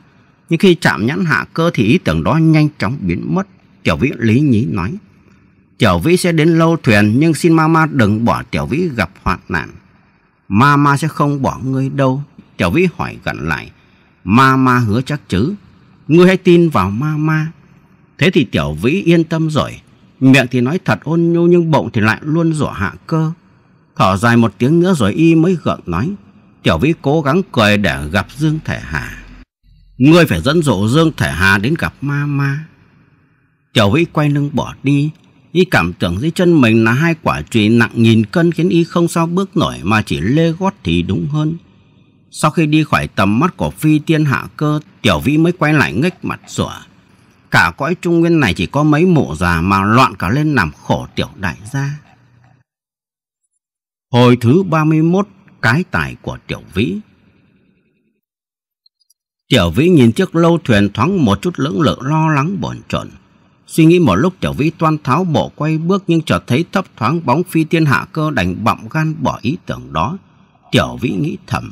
Nhưng khi chạm nhãn hạ cơ thì ý tưởng đó nhanh chóng biến mất. Tiểu vĩ lý nhí nói. Tiểu vĩ sẽ đến lâu thuyền nhưng xin mama đừng bỏ tiểu vĩ gặp hoạn nạn. Mama sẽ không bỏ ngươi đâu. Tiểu vĩ hỏi gần lại. Mama hứa chắc chứ. Ngươi hãy tin vào mama. Thế thì tiểu vĩ yên tâm rồi. Miệng thì nói thật ôn nhu nhưng bụng thì lại luôn rủa hạ cơ. Thở dài một tiếng nữa rồi y mới gượng nói. Tiểu vĩ cố gắng cười để gặp Dương Thể Hà. Ngươi phải dẫn dụ Dương Thể Hà đến gặp ma ma. Tiểu vĩ quay lưng bỏ đi. Y cảm tưởng dưới chân mình là hai quả trùy nặng nghìn cân khiến y không sao bước nổi mà chỉ lê gót thì đúng hơn. Sau khi đi khỏi tầm mắt của phi tiên hạ cơ, tiểu vĩ mới quay lại ngách mặt rủa Cả cõi trung nguyên này chỉ có mấy mộ già mà loạn cả lên làm khổ tiểu đại gia. Hồi thứ 31, cái tài của tiểu vĩ. Tiểu vĩ nhìn chiếc lâu thuyền thoáng một chút lưỡng lự lo lắng bồn chồn. Suy nghĩ một lúc tiểu vĩ toan tháo bộ quay bước nhưng chợt thấy thấp thoáng bóng phi tiên hạ cơ đành bọng gan bỏ ý tưởng đó. Tiểu vĩ nghĩ thầm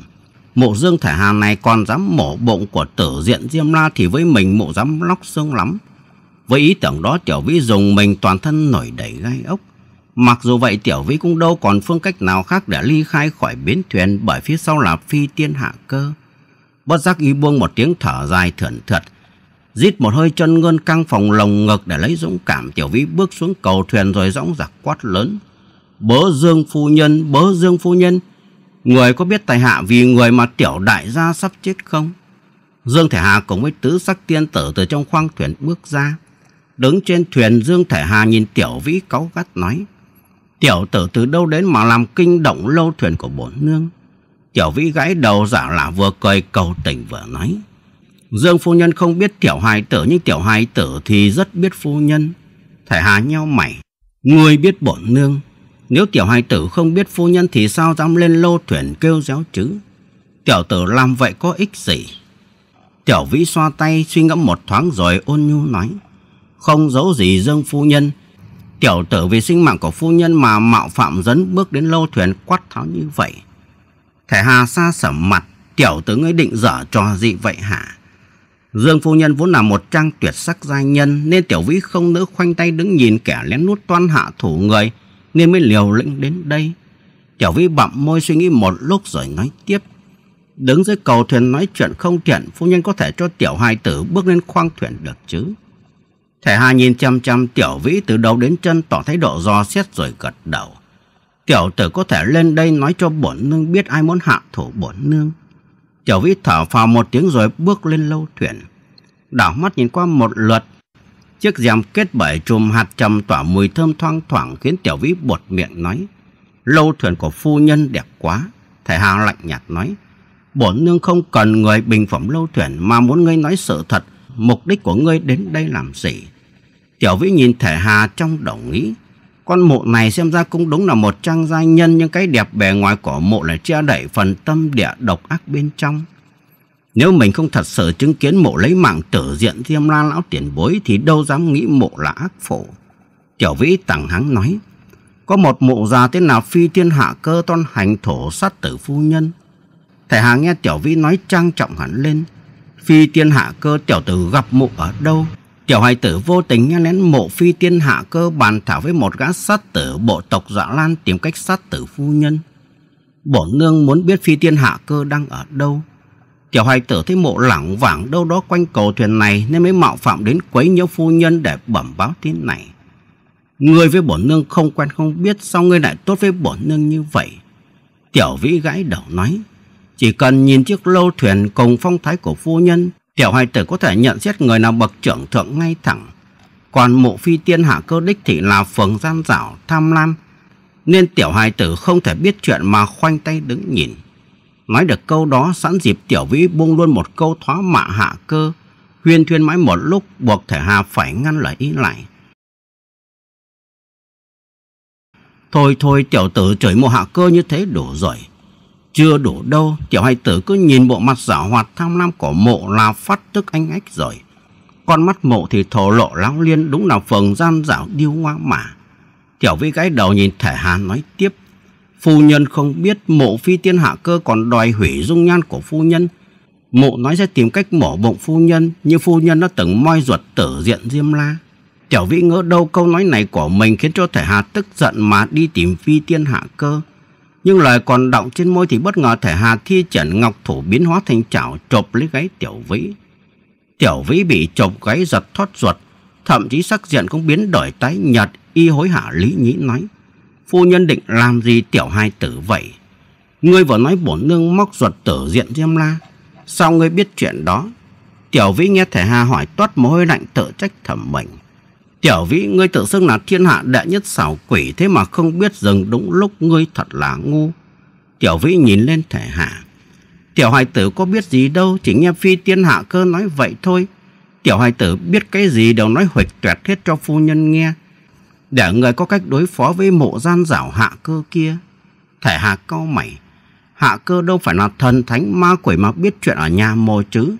Mộ dương thải hà này còn dám mổ bụng của tử diện Diêm La thì với mình mộ dám lóc xương lắm. Với ý tưởng đó Tiểu Vĩ dùng mình toàn thân nổi đầy gai ốc. Mặc dù vậy Tiểu Vĩ cũng đâu còn phương cách nào khác để ly khai khỏi bến thuyền bởi phía sau là phi tiên hạ cơ. Bất giác y buông một tiếng thở dài thườn thượt. Rít một hơi chân ngân căng phòng lồng ngực để lấy dũng cảm Tiểu Vĩ bước xuống cầu thuyền rồi dõng dạc quát lớn. Bớ dương phu nhân, bớ dương phu nhân, Người có biết tài hạ vì người mà tiểu đại gia sắp chết không? Dương Thể Hà cùng với tứ sắc tiên tử từ trong khoang thuyền bước ra. Đứng trên thuyền Dương Thể Hà nhìn tiểu vĩ cáu gắt nói. Tiểu tử từ đâu đến mà làm kinh động lâu thuyền của bổn nương? Tiểu vĩ gãy đầu giả là vừa cười cầu tình vừa nói. Dương phu nhân không biết tiểu hài tử nhưng tiểu hài tử thì rất biết phu nhân. Thể Hà nheo mày. người biết bổn nương nếu tiểu hài tử không biết phu nhân thì sao dám lên lô thuyền kêu réo chứ? Tiểu tử làm vậy có ích gì? Tiểu vĩ xoa tay suy ngẫm một thoáng rồi ôn nhu nói. Không giấu gì dương phu nhân. Tiểu tử vì sinh mạng của phu nhân mà mạo phạm dấn bước đến lô thuyền quát tháo như vậy. Thẻ hà xa sẩm mặt, tiểu tử ngươi định dở trò gì vậy hả? Dương phu nhân vốn là một trang tuyệt sắc giai nhân nên tiểu vĩ không nỡ khoanh tay đứng nhìn kẻ lén nút toan hạ thủ người nên mới liều lĩnh đến đây. Tiểu Vĩ bặm môi suy nghĩ một lúc rồi nói tiếp. Đứng dưới cầu thuyền nói chuyện không tiện, phu nhân có thể cho tiểu hai tử bước lên khoang thuyền được chứ? Thẻ hai nhìn chăm chăm tiểu vĩ từ đầu đến chân tỏ thái độ do xét rồi gật đầu. Tiểu tử có thể lên đây nói cho bổn nương biết ai muốn hạ thủ bổn nương. Tiểu vĩ thở phào một tiếng rồi bước lên lâu thuyền. Đảo mắt nhìn qua một lượt Chiếc rèm kết bởi chùm hạt trầm tỏa mùi thơm thoang thoảng khiến Tiểu Vĩ bột miệng nói. Lâu thuyền của phu nhân đẹp quá. Thầy Hà lạnh nhạt nói. Bổn nương không cần người bình phẩm lâu thuyền mà muốn ngươi nói sự thật. Mục đích của ngươi đến đây làm gì? Tiểu Vĩ nhìn Thể Hà trong đầu nghĩ. Con mộ này xem ra cũng đúng là một trang gia nhân nhưng cái đẹp bề ngoài của mộ lại che đẩy phần tâm địa độc ác bên trong. Nếu mình không thật sự chứng kiến mộ lấy mạng tử diện Diêm La lão tiền bối thì đâu dám nghĩ mộ là ác phổ. Tiểu vĩ tẳng hắng nói, có một mộ già tên là phi thiên hạ cơ toan hành thổ sát tử phu nhân. Thầy Hà nghe tiểu vĩ nói trang trọng hẳn lên, phi tiên hạ cơ tiểu tử gặp mộ ở đâu? Tiểu hài tử vô tình nghe lén mộ phi tiên hạ cơ bàn thảo với một gã sát tử bộ tộc dạ lan tìm cách sát tử phu nhân. bổ nương muốn biết phi tiên hạ cơ đang ở đâu. Tiểu hoài tử thấy mộ lẳng vảng đâu đó quanh cầu thuyền này nên mới mạo phạm đến quấy nhiễu phu nhân để bẩm báo tin này. Người với bổn nương không quen không biết sao ngươi lại tốt với bổn nương như vậy. Tiểu vĩ gãi đầu nói, chỉ cần nhìn chiếc lâu thuyền cùng phong thái của phu nhân, tiểu hoài tử có thể nhận xét người nào bậc trưởng thượng ngay thẳng. Còn mộ phi tiên hạ cơ đích thì là phường gian dảo, tham lam, nên tiểu hài tử không thể biết chuyện mà khoanh tay đứng nhìn. Nói được câu đó sẵn dịp tiểu vĩ buông luôn một câu thoá mạ hạ cơ. Huyên thuyên mãi một lúc buộc thể hà phải ngăn lời ý lại. Thôi thôi tiểu tử chửi mộ hạ cơ như thế đủ rồi. Chưa đủ đâu, tiểu hai tử cứ nhìn bộ mặt giả hoạt tham lam của mộ là phát tức anh ách rồi. Con mắt mộ thì thổ lộ lão liên đúng là phần gian dảo điêu hoa mà. Tiểu vĩ gái đầu nhìn thể hà nói tiếp. Phu nhân không biết mộ phi tiên hạ cơ còn đòi hủy dung nhan của phu nhân. Mộ nói sẽ tìm cách mổ bụng phu nhân như phu nhân đã từng moi ruột tử diện Diêm La. Tiểu vĩ ngỡ đâu câu nói này của mình khiến cho thể hà tức giận mà đi tìm phi tiên hạ cơ. Nhưng lời còn động trên môi thì bất ngờ thể hà thi triển ngọc thủ biến hóa thành chảo chộp lấy gáy tiểu vĩ. Tiểu vĩ bị chộp gáy giật thoát ruột, thậm chí sắc diện cũng biến đổi tái nhật y hối hả lý nhĩ nói. Phu nhân định làm gì tiểu hai tử vậy? Ngươi vừa nói bổn nương móc ruột tử diện diêm la. Sao ngươi biết chuyện đó? Tiểu vĩ nghe thể hà hỏi toát mồ hôi lạnh tự trách thẩm mình. Tiểu vĩ ngươi tự xưng là thiên hạ đệ nhất xảo quỷ thế mà không biết dừng đúng lúc ngươi thật là ngu. Tiểu vĩ nhìn lên thể hà. Tiểu hoài tử có biết gì đâu chỉ nghe phi tiên hạ cơ nói vậy thôi. Tiểu hoài tử biết cái gì đều nói huệch tuẹt hết cho phu nhân nghe để người có cách đối phó với mộ gian rảo hạ cơ kia. Thể hạ cau mày, hạ cơ đâu phải là thần thánh ma quỷ mà biết chuyện ở nhà mồ chứ.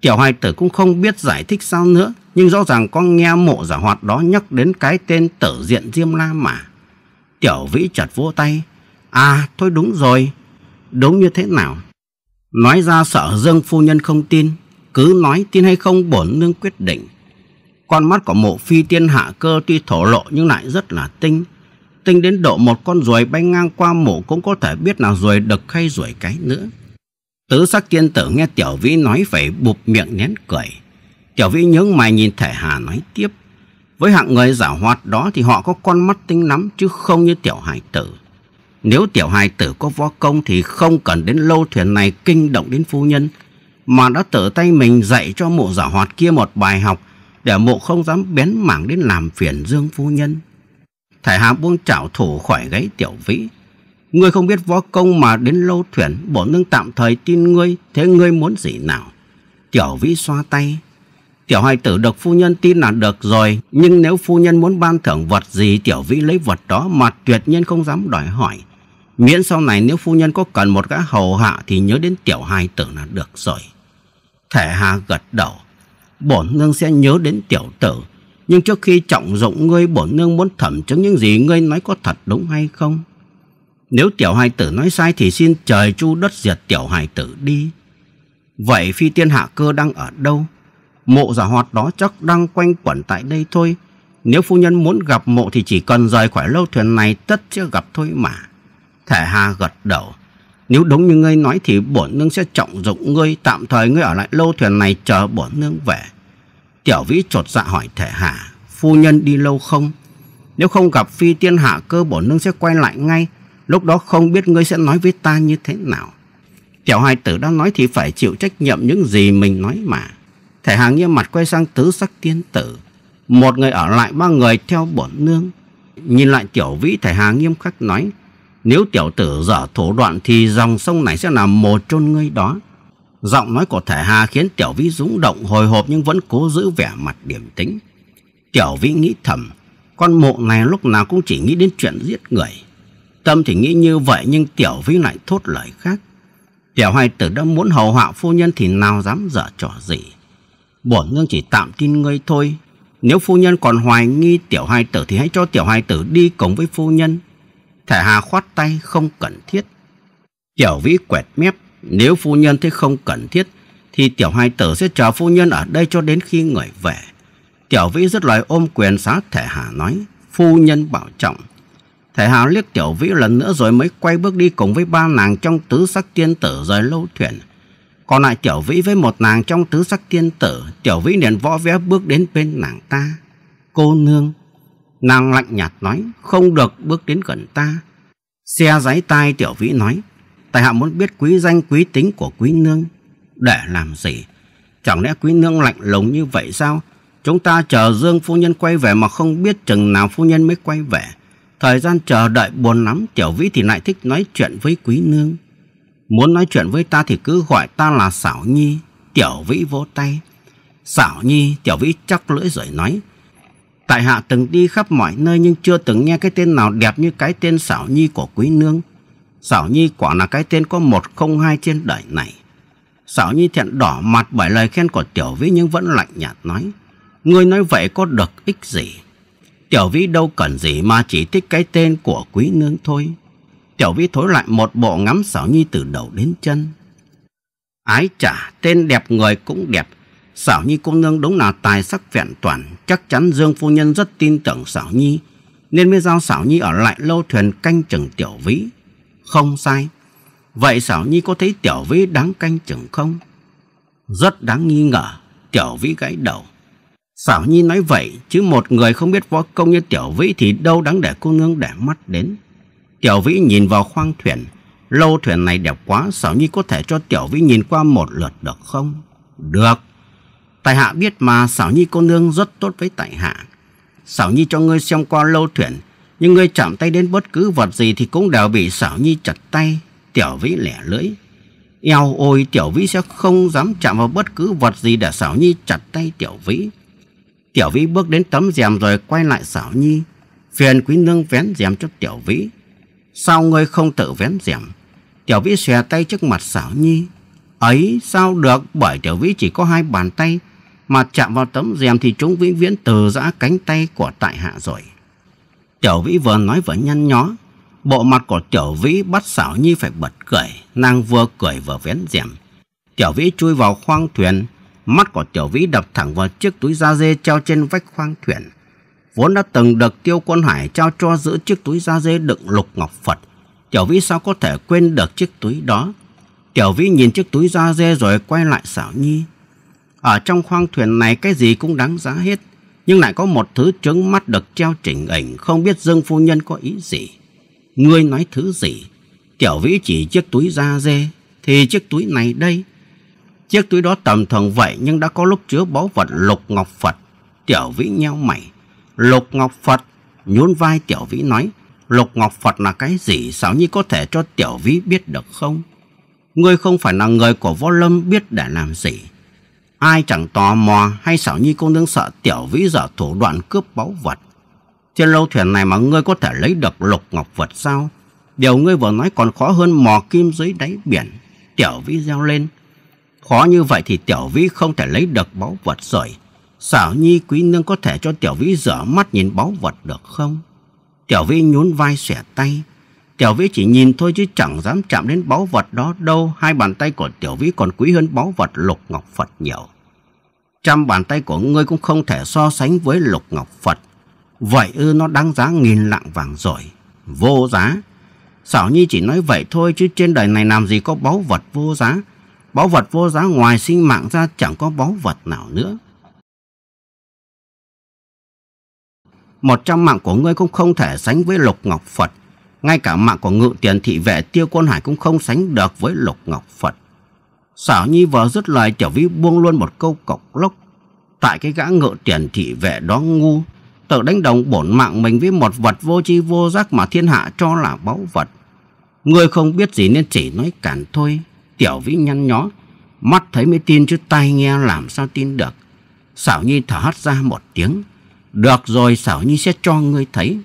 Tiểu hai tử cũng không biết giải thích sao nữa, nhưng rõ ràng con nghe mộ giả hoạt đó nhắc đến cái tên tử diện Diêm La mà. Tiểu vĩ chật vỗ tay, à thôi đúng rồi, đúng như thế nào. Nói ra sợ Dương phu nhân không tin, cứ nói tin hay không bổn nương quyết định. Con mắt của mộ phi tiên hạ cơ tuy thổ lộ nhưng lại rất là tinh. Tinh đến độ một con ruồi bay ngang qua mộ cũng có thể biết là ruồi đực hay ruồi cái nữa. Tứ sắc tiên tử nghe Tiểu Vĩ nói phải bụp miệng nén cười. Tiểu Vĩ nhớ mày nhìn Thể Hà nói tiếp. Với hạng người giả hoạt đó thì họ có con mắt tinh lắm chứ không như Tiểu Hải Tử. Nếu Tiểu Hải Tử có võ công thì không cần đến lâu thuyền này kinh động đến phu nhân. Mà đã tự tay mình dạy cho mụ giả hoạt kia một bài học để mộ không dám bén mảng đến làm phiền Dương Phu Nhân. Thải Hà buông chảo thủ khỏi gáy tiểu vĩ. Ngươi không biết võ công mà đến lâu thuyền, bổn nương tạm thời tin ngươi, thế ngươi muốn gì nào? Tiểu vĩ xoa tay. Tiểu hai tử được phu nhân tin là được rồi, nhưng nếu phu nhân muốn ban thưởng vật gì, tiểu vĩ lấy vật đó mà tuyệt nhiên không dám đòi hỏi. Miễn sau này nếu phu nhân có cần một gã hầu hạ thì nhớ đến tiểu hai tử là được rồi. Thể hà gật đầu bổn nương sẽ nhớ đến tiểu tử. Nhưng trước khi trọng dụng ngươi, bổn nương muốn thẩm chứng những gì ngươi nói có thật đúng hay không? Nếu tiểu hài tử nói sai thì xin trời chu đất diệt tiểu hài tử đi. Vậy phi tiên hạ cơ đang ở đâu? Mộ giả hoạt đó chắc đang quanh quẩn tại đây thôi. Nếu phu nhân muốn gặp mộ thì chỉ cần rời khỏi lâu thuyền này tất sẽ gặp thôi mà. Thể Hà gật đầu. Nếu đúng như ngươi nói thì bổn nương sẽ trọng dụng ngươi, tạm thời ngươi ở lại lâu thuyền này chờ bổn nương về. Tiểu vĩ trột dạ hỏi thể hạ Phu nhân đi lâu không Nếu không gặp phi tiên hạ cơ bổn nương sẽ quay lại ngay Lúc đó không biết ngươi sẽ nói với ta như thế nào Tiểu hai tử đang nói thì phải chịu trách nhiệm những gì mình nói mà Thể hạ nghiêm mặt quay sang tứ sắc tiên tử Một người ở lại ba người theo bổn nương Nhìn lại tiểu vĩ thể hạ nghiêm khắc nói Nếu tiểu tử dở thủ đoạn thì dòng sông này sẽ là một chôn ngươi đó Giọng nói của Thải Hà khiến Tiểu Vĩ rúng động hồi hộp nhưng vẫn cố giữ vẻ mặt điềm tĩnh. Tiểu Vĩ nghĩ thầm, con mụ này lúc nào cũng chỉ nghĩ đến chuyện giết người. Tâm thì nghĩ như vậy nhưng Tiểu Vĩ lại thốt lời khác. Tiểu Hoài Tử đã muốn hầu hạ phu nhân thì nào dám dở trò gì. Bổn nương chỉ tạm tin ngươi thôi. Nếu phu nhân còn hoài nghi Tiểu Hoài Tử thì hãy cho Tiểu Hoài Tử đi cùng với phu nhân. Thải Hà khoát tay không cần thiết. Tiểu Vĩ quẹt mép nếu phu nhân thấy không cần thiết, thì tiểu hai tử sẽ chờ phu nhân ở đây cho đến khi người về. Tiểu vĩ rất lời ôm quyền xá thể hà nói, phu nhân bảo trọng. Thể hà liếc tiểu vĩ lần nữa rồi mới quay bước đi cùng với ba nàng trong tứ sắc tiên tử rời lâu thuyền. Còn lại tiểu vĩ với một nàng trong tứ sắc tiên tử, tiểu vĩ liền võ vé bước đến bên nàng ta. Cô nương, nàng lạnh nhạt nói, không được bước đến gần ta. Xe giấy tai tiểu vĩ nói, tại hạ muốn biết quý danh quý tính của quý nương để làm gì chẳng lẽ quý nương lạnh lùng như vậy sao chúng ta chờ dương phu nhân quay về mà không biết chừng nào phu nhân mới quay về thời gian chờ đợi buồn lắm tiểu vĩ thì lại thích nói chuyện với quý nương muốn nói chuyện với ta thì cứ gọi ta là xảo nhi tiểu vĩ vỗ tay xảo nhi tiểu vĩ chắc lưỡi rồi nói tại hạ từng đi khắp mọi nơi nhưng chưa từng nghe cái tên nào đẹp như cái tên xảo nhi của quý nương Sảo Nhi quả là cái tên có một không hai trên đời này. Sảo Nhi thiện đỏ mặt bởi lời khen của Tiểu Vĩ nhưng vẫn lạnh nhạt nói. Ngươi nói vậy có được ích gì? Tiểu Vĩ đâu cần gì mà chỉ thích cái tên của quý nương thôi. Tiểu Vĩ thối lại một bộ ngắm Sảo Nhi từ đầu đến chân. Ái chả, tên đẹp người cũng đẹp. Sảo Nhi cô nương đúng là tài sắc vẹn toàn. Chắc chắn Dương Phu Nhân rất tin tưởng Sảo Nhi. Nên mới giao Sảo Nhi ở lại lâu thuyền canh chừng Tiểu Vĩ không sai. Vậy Sảo Nhi có thấy Tiểu Vĩ đáng canh chừng không? Rất đáng nghi ngờ, Tiểu Vĩ gãy đầu. Sảo Nhi nói vậy, chứ một người không biết võ công như Tiểu Vĩ thì đâu đáng để cô nương để mắt đến. Tiểu Vĩ nhìn vào khoang thuyền, lâu thuyền này đẹp quá, Sảo Nhi có thể cho Tiểu Vĩ nhìn qua một lượt được không? Được. Tại hạ biết mà Sảo Nhi cô nương rất tốt với tại hạ. Sảo Nhi cho ngươi xem qua lâu thuyền, nhưng người chạm tay đến bất cứ vật gì thì cũng đều bị xảo nhi chặt tay, tiểu vĩ lẻ lưỡi. Eo ôi tiểu vĩ sẽ không dám chạm vào bất cứ vật gì để xảo nhi chặt tay tiểu vĩ. Tiểu vĩ bước đến tấm rèm rồi quay lại xảo nhi. Phiền quý nương vén rèm cho tiểu vĩ. Sao ngươi không tự vén rèm? Tiểu vĩ xòe tay trước mặt xảo nhi. Ấy sao được bởi tiểu vĩ chỉ có hai bàn tay. Mà chạm vào tấm rèm thì chúng vĩnh viễn từ giã cánh tay của tại hạ rồi. Tiểu Vĩ vừa nói vừa nhăn nhó. Bộ mặt của Tiểu Vĩ bắt xảo Nhi phải bật cười. Nàng vừa cười vừa vén rèm. Tiểu Vĩ chui vào khoang thuyền. Mắt của Tiểu Vĩ đập thẳng vào chiếc túi da dê treo trên vách khoang thuyền. Vốn đã từng được Tiêu Quân Hải trao cho giữ chiếc túi da dê đựng lục ngọc Phật. Tiểu Vĩ sao có thể quên được chiếc túi đó. Tiểu Vĩ nhìn chiếc túi da dê rồi quay lại xảo Nhi. Ở trong khoang thuyền này cái gì cũng đáng giá hết nhưng lại có một thứ trứng mắt được treo chỉnh ảnh không biết Dương Phu Nhân có ý gì. Ngươi nói thứ gì? Tiểu Vĩ chỉ chiếc túi da dê, thì chiếc túi này đây. Chiếc túi đó tầm thường vậy nhưng đã có lúc chứa báu vật lục ngọc Phật. Tiểu Vĩ nheo mày. Lục ngọc Phật, nhún vai Tiểu Vĩ nói. Lục ngọc Phật là cái gì sao nhi có thể cho Tiểu Vĩ biết được không? Ngươi không phải là người của Võ Lâm biết để làm gì. Ai chẳng tò mò hay xảo nhi cô nương sợ tiểu vĩ giờ thủ đoạn cướp báu vật. Trên lâu thuyền này mà ngươi có thể lấy được lục ngọc vật sao? Điều ngươi vừa nói còn khó hơn mò kim dưới đáy biển. Tiểu vĩ reo lên. Khó như vậy thì tiểu vĩ không thể lấy được báu vật rồi. Xảo nhi quý nương có thể cho tiểu vĩ rửa mắt nhìn báu vật được không? Tiểu vĩ nhún vai xẻ tay. Tiểu Vĩ chỉ nhìn thôi chứ chẳng dám chạm đến báu vật đó đâu. Hai bàn tay của Tiểu Vĩ còn quý hơn báu vật lục ngọc Phật nhiều. Trăm bàn tay của ngươi cũng không thể so sánh với lục ngọc Phật. Vậy ư nó đáng giá nghìn lạng vàng rồi. Vô giá. Xảo Nhi chỉ nói vậy thôi chứ trên đời này làm gì có báu vật vô giá. Báu vật vô giá ngoài sinh mạng ra chẳng có báu vật nào nữa. Một trăm mạng của ngươi cũng không thể sánh với lục ngọc Phật ngay cả mạng của ngự tiền thị vệ tiêu quân hải cũng không sánh được với lục ngọc Phật. Sở Nhi vừa dứt lời Tiểu vĩ buông luôn một câu cọc lốc. Tại cái gã ngự tiền thị vệ đó ngu, tự đánh đồng bổn mạng mình với một vật vô tri vô giác mà thiên hạ cho là báu vật. Ngươi không biết gì nên chỉ nói cản thôi. Tiểu Vĩ nhăn nhó, mắt thấy mới tin chứ tay nghe làm sao tin được. Xảo Nhi thở hắt ra một tiếng. Được rồi Xảo Nhi sẽ cho ngươi thấy.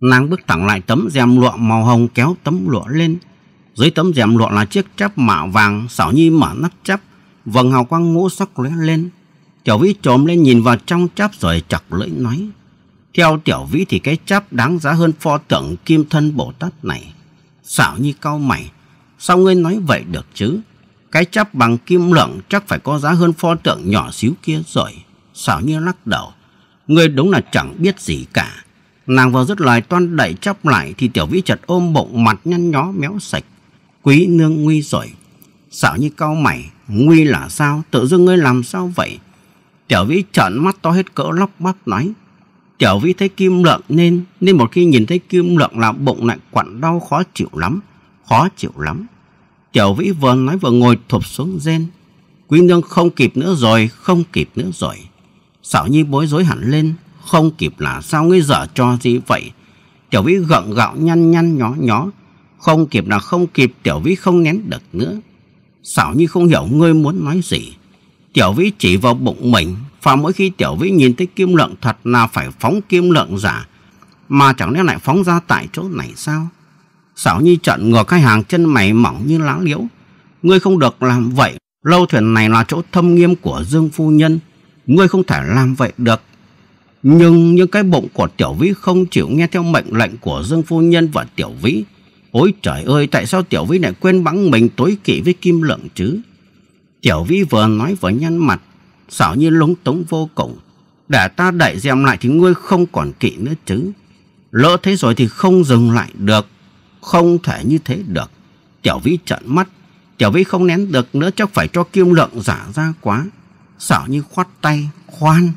Nàng bước thẳng lại tấm rèm lụa màu hồng kéo tấm lụa lên. Dưới tấm rèm lụa là chiếc chắp mạ vàng, xảo nhi mở nắp chắp, vầng hào quang ngũ sắc lóe lên. Tiểu vĩ trồm lên nhìn vào trong chắp rồi chọc lưỡi nói. Theo tiểu vĩ thì cái chắp đáng giá hơn pho tượng kim thân Bồ Tát này. Xảo nhi cau mày, sao ngươi nói vậy được chứ? Cái chắp bằng kim lượng chắc phải có giá hơn pho tượng nhỏ xíu kia rồi. Xảo nhi lắc đầu, ngươi đúng là chẳng biết gì cả. Nàng vừa dứt lời toan đẩy chắp lại thì tiểu vĩ chợt ôm bụng mặt nhăn nhó méo sạch. Quý nương nguy rồi. Sợ như cau mày, nguy là sao? Tự dưng ngươi làm sao vậy? Tiểu vĩ trợn mắt to hết cỡ lóc bắp nói. Tiểu vĩ thấy kim lượng nên, nên một khi nhìn thấy kim lượng là bụng lại quặn đau khó chịu lắm, khó chịu lắm. Tiểu vĩ vừa nói vừa ngồi thụp xuống gen Quý nương không kịp nữa rồi, không kịp nữa rồi. Sở nhi bối rối hẳn lên, không kịp là sao ngươi dở cho gì vậy tiểu vĩ gượng gạo nhăn nhăn nhó nhó không kịp là không kịp tiểu vĩ không nén được nữa xảo như không hiểu ngươi muốn nói gì tiểu vĩ chỉ vào bụng mình và mỗi khi tiểu vĩ nhìn thấy kim lượng thật là phải phóng kim lượng giả mà chẳng lẽ lại phóng ra tại chỗ này sao xảo như trận ngược hai hàng chân mày mỏng như lá liễu ngươi không được làm vậy lâu thuyền này là chỗ thâm nghiêm của dương phu nhân ngươi không thể làm vậy được nhưng những cái bụng của Tiểu Vĩ không chịu nghe theo mệnh lệnh của Dương Phu Nhân và Tiểu Vĩ. Ôi trời ơi, tại sao Tiểu Vĩ lại quên bắn mình tối kỵ với Kim Lượng chứ? Tiểu Vĩ vừa nói vừa nhăn mặt, xảo như lúng túng vô cùng. Để ta đẩy dèm lại thì ngươi không còn kỵ nữa chứ. Lỡ thế rồi thì không dừng lại được. Không thể như thế được. Tiểu Vĩ trợn mắt. Tiểu Vĩ không nén được nữa chắc phải cho Kim Lượng giả ra quá. Xảo như khoát tay, khoan.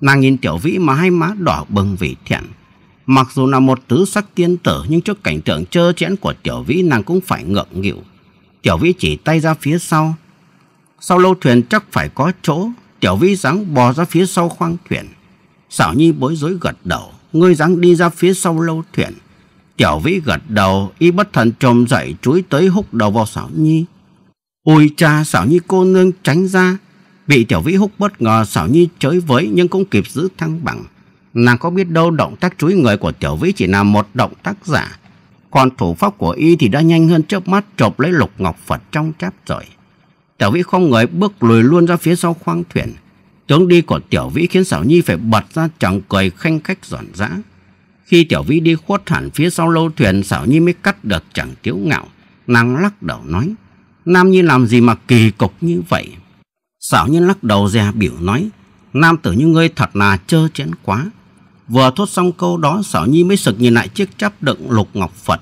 Nàng nhìn tiểu vĩ mà hai má đỏ bừng vì thẹn. Mặc dù là một tứ sắc tiên tử nhưng trước cảnh tượng trơ trẽn của tiểu vĩ nàng cũng phải ngượng nghịu. Tiểu vĩ chỉ tay ra phía sau. Sau lâu thuyền chắc phải có chỗ. Tiểu vĩ dáng bò ra phía sau khoang thuyền. Xảo nhi bối rối gật đầu. Ngươi dáng đi ra phía sau lâu thuyền. Tiểu vĩ gật đầu. Y bất thần trồm dậy chuối tới húc đầu vào xảo nhi. Ôi cha xảo nhi cô nương tránh ra. Bị Tiểu Vĩ Húc bất ngờ Sở Nhi chới với nhưng cũng kịp giữ thăng bằng. Nàng có biết đâu động tác chuối người của Tiểu Vĩ chỉ là một động tác giả. Còn thủ pháp của y thì đã nhanh hơn chớp mắt chộp lấy lục ngọc Phật trong cháp rồi. Tiểu Vĩ không ngờ bước lùi luôn ra phía sau khoang thuyền. Tướng đi của Tiểu Vĩ khiến Sở Nhi phải bật ra chẳng cười khanh khách giòn giã. Khi Tiểu Vĩ đi khuất hẳn phía sau lâu thuyền Sở Nhi mới cắt được chẳng tiếu ngạo. Nàng lắc đầu nói. Nam Nhi làm gì mà kỳ cục như vậy? Xảo nhiên lắc đầu dè biểu nói Nam tử như ngươi thật là trơ chẽn quá Vừa thốt xong câu đó Xảo Nhi mới sực nhìn lại chiếc chắp đựng lục ngọc Phật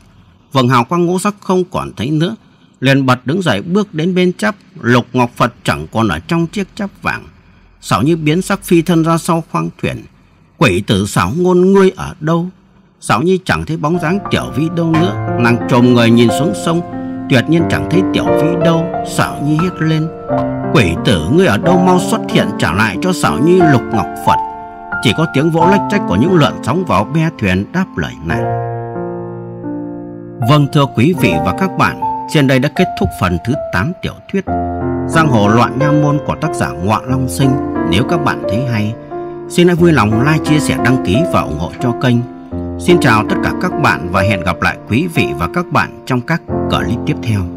Vầng hào quang ngũ sắc không còn thấy nữa Liền bật đứng dậy bước đến bên chắp Lục ngọc Phật chẳng còn ở trong chiếc chắp vàng Xảo Nhi biến sắc phi thân ra sau khoang thuyền Quỷ tử sáu ngôn ngươi ở đâu Xảo Nhi chẳng thấy bóng dáng tiểu vi đâu nữa Nàng trồm người nhìn xuống sông Tuyệt nhiên chẳng thấy Tiểu Vĩ đâu Xảo Nhi hét lên Quỷ tử ngươi ở đâu mau xuất hiện trả lại cho Xảo Nhi lục ngọc Phật Chỉ có tiếng vỗ lách trách của những lợn sóng vào be thuyền đáp lời này Vâng thưa quý vị và các bạn Trên đây đã kết thúc phần thứ 8 tiểu thuyết Giang hồ loạn nha môn của tác giả Ngoạ Long Sinh Nếu các bạn thấy hay Xin hãy vui lòng like, chia sẻ, đăng ký và ủng hộ cho kênh Xin chào tất cả các bạn và hẹn gặp lại quý vị và các bạn trong các clip tiếp theo.